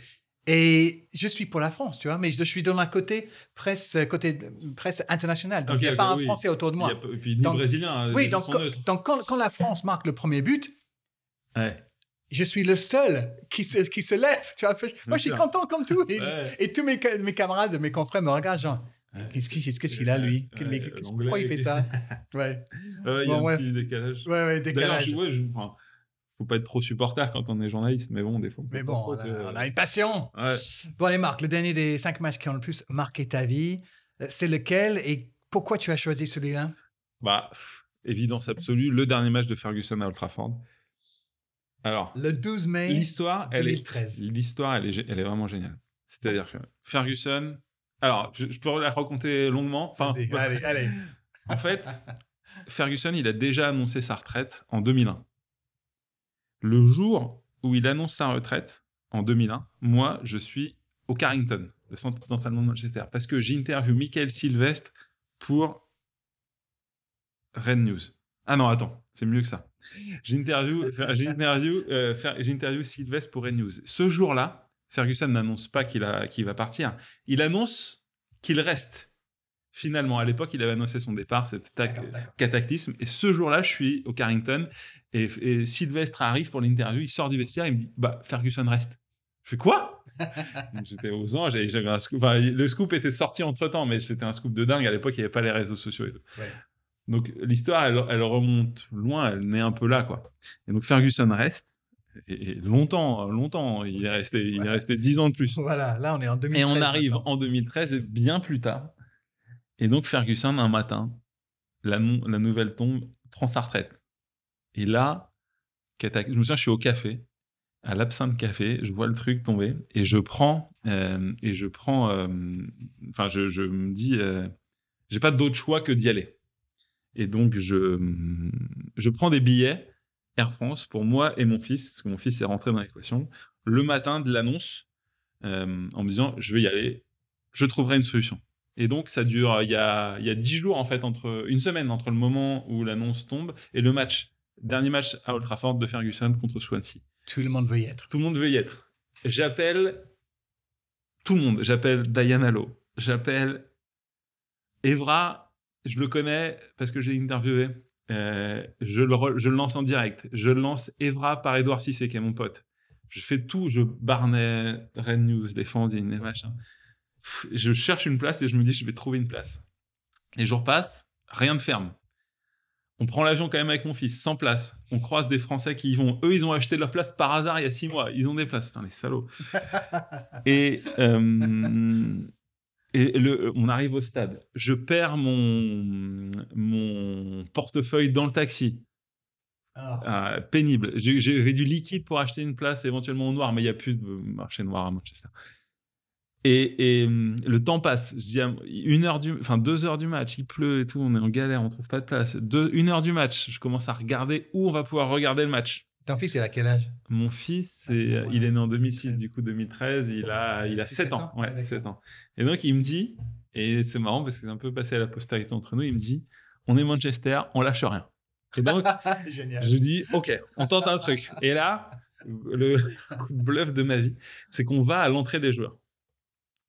Et je suis pour la France, tu vois, mais je suis dans la côté presse, côté euh, presse internationale. Donc, il n'y a pas un Français autour de moi. Il y a, et puis, ni Brésilien. Hein, oui, donc, quand, quand, la France marque le premier but, ouais je suis le seul qui se, qui se lève. Tu vois, moi, je suis content comme tout. Et, tous mes, camarades, mes confrères me regardent, genre, Qu'est-ce qu'il a, lui Pourquoi il fait ça il y a un petit décalage. Ouais, décalage. je, enfin, faut pas être trop supporter quand on est journaliste, mais bon, des fois. on, a, une passion. Ouais. Bon, allez, Marc, le dernier des cinq matchs qui ont le plus marqué ta vie, c'est lequel et pourquoi tu as choisi celui-là Bah, évidence absolue, le dernier match de Ferguson à Old Trafford. Alors, le 12 mai l'histoire, elle Est, l'histoire, elle est, elle vraiment géniale. C'est-à-dire que Ferguson. Alors, je, peux la raconter longuement. Enfin, allez, allez. En fait, Ferguson, il a déjà annoncé sa retraite en 2001. Le jour où il annonce sa retraite, en 2001, moi, je suis au Carrington, le centre d'entraînement de Manchester, parce que j'interviewe Michael Sylvestre pour Red News. Ah non, attends. C'est mieux que ça. J'interview j'interview euh, Sylvestre pour News. Ce jour-là, Ferguson n'annonce pas qu'il va partir. Il annonce qu'il reste. Finalement, à l'époque, il avait annoncé son départ, c'était cataclysme. Et ce jour-là, je suis au Carrington et, Sylvestre arrive pour l'interview. Il sort du vestiaire, il me dit Bah, Ferguson reste. Je fais quoi J'étais aux anges le scoop était sorti entre temps, mais c'était un scoop de dingue. À l'époque, il n'y avait pas les réseaux sociaux et tout. Donc l'histoire, elle, remonte loin, elle naît un peu là, quoi. Et donc Ferguson reste. Et, longtemps, longtemps, il est resté, il est resté dix ans de plus. Voilà, là on est en 2013. Et on arrive en 2013, bien plus tard. Et donc Ferguson, un matin, la, nouvelle tombe, prend sa retraite. Et là, je me souviens, je suis au café, à l'absinthe café, je vois le truc tomber et je prends, euh, et je prends, euh, enfin, je, me dis, Je euh, j'ai pas d'autre choix que d'y aller. Et donc, je, je prends des billets Air France pour moi et mon fils, parce que mon fils est rentré dans l'équation, le matin de l'annonce, euh, en me disant je vais y aller, je trouverai une solution. Et donc, ça dure, il y a, il y a 10 jours, en fait, entre une semaine entre le moment où l'annonce tombe et le match. Dernier match à Old Trafford de Ferguson contre Swansea. Tout le monde veut y être. Tout le monde veut y être. J'appelle tout le monde. J'appelle Diane Allo. J'appelle Evra je le connais parce que j'ai interviewé. Euh, je, le interviewé. je, le lance en direct. Je le lance Evra par Edouard Cissé, qui est mon pote. Je fais tout. Je barnais Red News, les Fandines, les machins. Je cherche une place et je me dis, je vais trouver une place. Les jours passent, rien ne ferme. On prend l'avion quand même avec mon fils, sans place. On croise des Français qui y vont. Eux, ils ont acheté leur place par hasard il y a six mois. Ils ont des places. Putain, les salauds. et, euh, et le, on arrive au stade. Je perds mon, mon portefeuille dans le taxi. Ah. Ah, pénible. J'ai du liquide pour acheter une place éventuellement au noir, mais il n'y a plus de marché noir à Manchester. Et, et le temps passe. Je dis, une heure du, enfin deux heures du match, il pleut et tout, on est en galère, on trouve pas de place. une heure du match, je commence à regarder où on va pouvoir regarder le match. Ton fils, il à quel âge Mon fils, ah, hein. il est né en 2006, du coup 2013, bah, il a, il a 7, ans. Ouais, ah, ans. Et donc il me dit, et c'est marrant parce que c'est un peu passé à la postérité entre nous, il me dit, on est Manchester, on lâche rien. Et donc, je dis, ok, on tente un truc. Et là, le bluff de ma vie, c'est qu'on va à l'entrée des joueurs.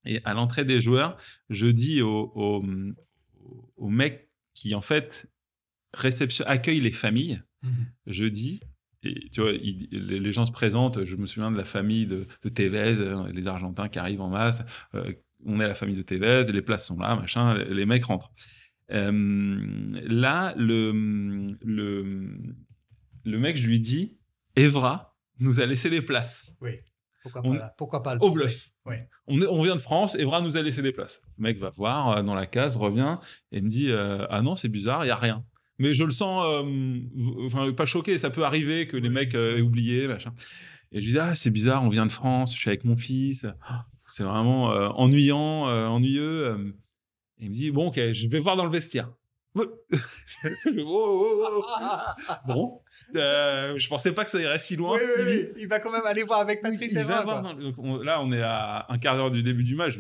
Et à l'entrée des joueurs, je dis au, mec qui, en fait, réception, accueille les familles, mhm. je dis, et tu vois, les, gens se présentent. Je me souviens de la famille de, Tevez, hein, les Argentins qui arrivent en masse. Euh, on est la famille de Tevez, les places sont là, machin, les, mecs rentrent. Euh, là, le, le, le, mec, je lui dis Evra nous a laissé des places. Oui. Pourquoi pas, pourquoi pas le Au bluff. On, vient de France, Evra nous a laissé des places. Le mec va voir euh, dans la case, revient et me dit Ah non, c'est bizarre, il n'y a rien. Mais je le sens, euh, pas choqué. Ça peut arriver que les mecs euh, aient oublié, machin. Et je dis, ah, c'est bizarre, on vient de France, je suis avec mon fils. C'est vraiment euh, ennuyant, ennuyeux. Et il me dit, bon, ok, je vais voir dans le vestiaire. Oh, oh, oh, bon, euh, je pensais pas que ça irait si loin. Oui, oui, oui. Il va quand même aller voir avec Patrick. Evra là, on est à un quart d'heure du début du match.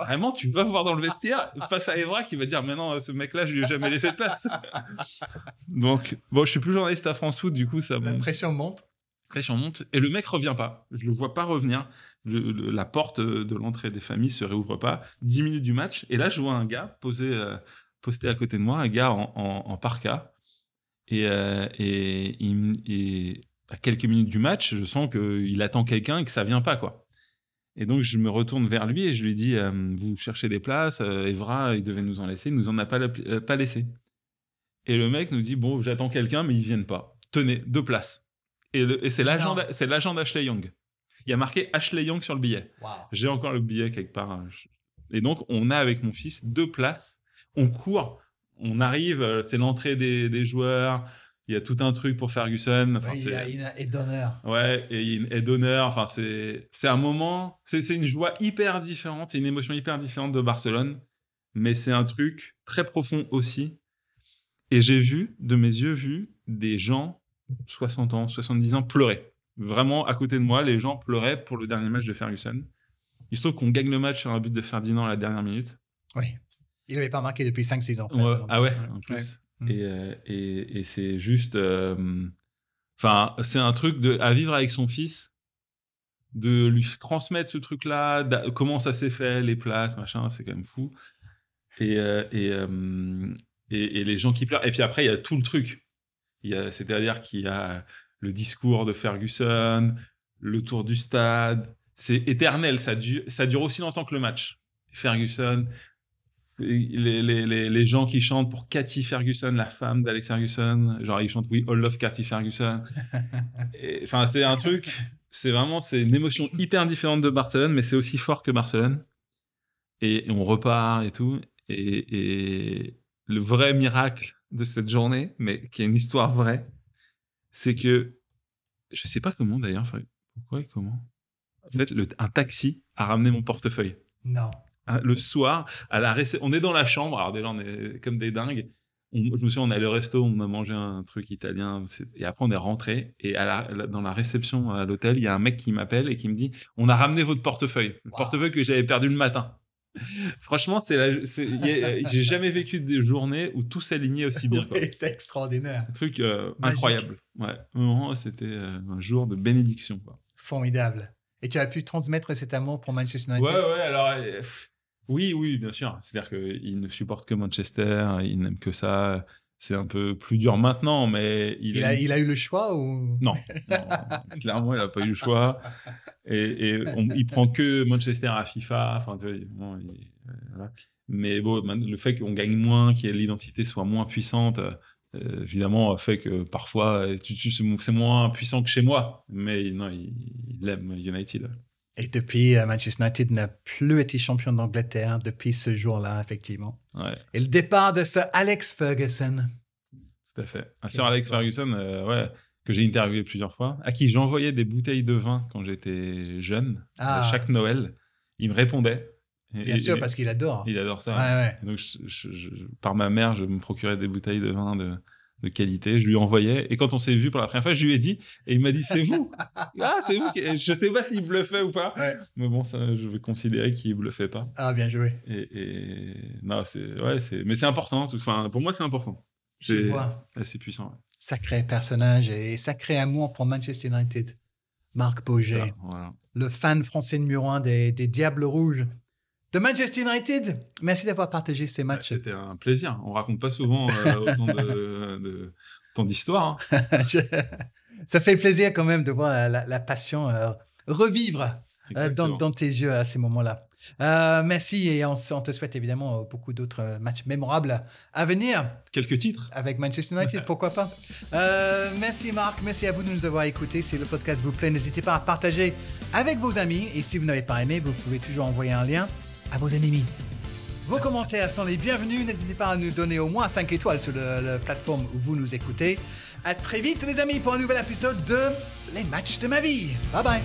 Vraiment, tu vas voir dans le vestiaire face à Evra qui va dire Mais non, ce mec-là, je lui ai jamais laissé de place. Donc, bon, je suis plus journaliste à France Foot, du coup, ça La pression monte. pression monte. Et le mec revient pas. Je le vois pas revenir. la porte euh, de l'entrée des familles se réouvre pas. 10 minutes du match. Et là, je vois un gars posé. Euh, posté à côté de moi un gars en, en, parka. Euh, et, à quelques minutes du match, je sens qu'il attend quelqu'un et que ça vient pas, quoi. Et donc, je me retourne vers lui et je lui dis euh, Vous cherchez des places, euh, Evra, il devait nous en laisser, il nous en a pas, pas laissé. Et le mec nous dit Bon, j'attends quelqu'un, mais ils viennent pas. Tenez, deux places. Et, et c'est l'agent d'Ashley Young. Il y a marqué Ashley Young sur le billet. J'ai encore le billet quelque part. Hein, et donc, on a avec mon fils deux places on court, on arrive, euh, c'est l'entrée des, joueurs. Il y a tout un truc pour Ferguson. Enfin, il y a une aide d'honneur. Ouais, et une aide d'honneur. Enfin, c'est, c'est un moment, c'est, une joie hyper différente, c'est une émotion hyper différente de Barcelone, mais c'est un truc très profond aussi. Et j'ai vu, de mes yeux vus, des gens, 60 ans, 70 ans, pleurer. Vraiment, à côté de moi, les gens pleuraient pour le dernier match de Ferguson. Il se trouve qu'on gagne le match sur un but de Ferdinand à la dernière minute. Oui. Il n'avait pas marqué depuis 5 saisons. ans. Ah ouais, en plus. Euh, et, c'est juste. Euh, enfin, c'est un truc de, à vivre avec son fils, de lui transmettre ce truc-là, comment ça s'est fait, les places, machin, c'est quand même fou. Euh, et, les gens qui pleurent. Et puis après, il y a tout le truc. C'est-à-dire qu'il y a le discours de Ferguson, le tour du stade. C'est éternel, ça dure, ça dure aussi longtemps que le match. Ferguson, les, les, gens qui chantent pour Cathy Ferguson, la femme d'Alex Ferguson, genre ils chantent oui All Love Cathy Ferguson. Enfin, c'est un truc, c'est vraiment c'est une émotion hyper différente de Barcelone, mais c'est aussi fort que Barcelone. Et, on repart et tout. Et, le vrai miracle de cette journée, mais qui est une histoire vraie, c'est que je sais pas comment d'ailleurs, pourquoi et comment. En fait, un taxi a ramené mon portefeuille. Non. Ah, le soir, on est dans la chambre, alors déjà on est comme des dingues. je me souviens, on allé au resto, on a mangé un truc italien, et après on est rentré. Et dans la réception à l'hôtel, il y a un mec qui m'appelle et qui me dit On a ramené votre portefeuille, le portefeuille que j'avais perdu le matin. Franchement, c'est j'ai jamais vécu des journées où tout s'alignait aussi bien. c'est extraordinaire. Un truc euh, incroyable. Ouais. C'était euh, un jour de bénédiction. Formidable. Et tu as pu transmettre cet amour pour Manchester United Ouais, ouais, alors. Euh, oui, oui, bien sûr. C'est-à-dire qu'il ne supporte que Manchester, il n'aime que ça. C'est un peu plus dur maintenant, mais il, il, a, eu le choix ou non, clairement, il n'a pas eu le choix. Et, et il prend que Manchester à FIFA. Enfin, Mais bon, le fait qu'on gagne moins, que l'identité soit moins puissante, euh, évidemment, fait que parfois, c'est moins puissant que chez moi. Mais non, il aime United. Et depuis, euh, Manchester United n'a plus été champion d'Angleterre depuis ce jour-là, effectivement. Et le départ de ce Alex Ferguson. Tout à fait. Ah, sir Alex Ferguson, euh, ouais, que j'ai interviewé plusieurs fois, à qui j'envoyais des bouteilles de vin quand j'étais jeune. À euh, ah. chaque Noël, il me répondait. Bien sûr, parce qu'il adore. Il adore ça. Donc, par ma mère, je me procurais des bouteilles de vin de, de qualité. Je lui envoyais. Et quand on s'est vu pour la première fois, je lui ai dit. Et il m'a dit C'est vous Ah, c'est vous Je sais pas s'il bluffait ou pas. Mais bon, ça, je vais considérer qu'il bluffait pas. Ah, bien joué. Et, non, c'est. Ouais, c'est. Mais c'est important. Enfin, pour moi, c'est important. C'est quoi C'est puissant. Sacré personnage et sacré amour pour Manchester United. Marc Boget, ah, le fan français numéro un des Diables Rouges de Manchester United. Merci d'avoir partagé ces matchs. C'était un plaisir. On raconte pas souvent euh, autant d'histoires. Hein. Ça fait plaisir quand même de voir la, passion euh, revivre euh, dans, tes yeux à ces moments-là. merci et on, on, te souhaite évidemment beaucoup d'autres matchs mémorables à venir. Quelques titres. Avec Manchester United, pourquoi pas. merci Marc, merci à vous de nous avoir écoutés. Si le podcast vous plaît, n'hésitez pas à partager avec vos amis et si vous n'avez pas aimé, vous pouvez toujours envoyer un lien à vos ennemis. Vos commentaires sont les bienvenus. N'hésitez pas à nous donner au moins 5 étoiles sur la plateforme où vous nous écoutez. À très vite, les amis, pour un nouvel épisode de Les matchs de ma vie. Bye bye.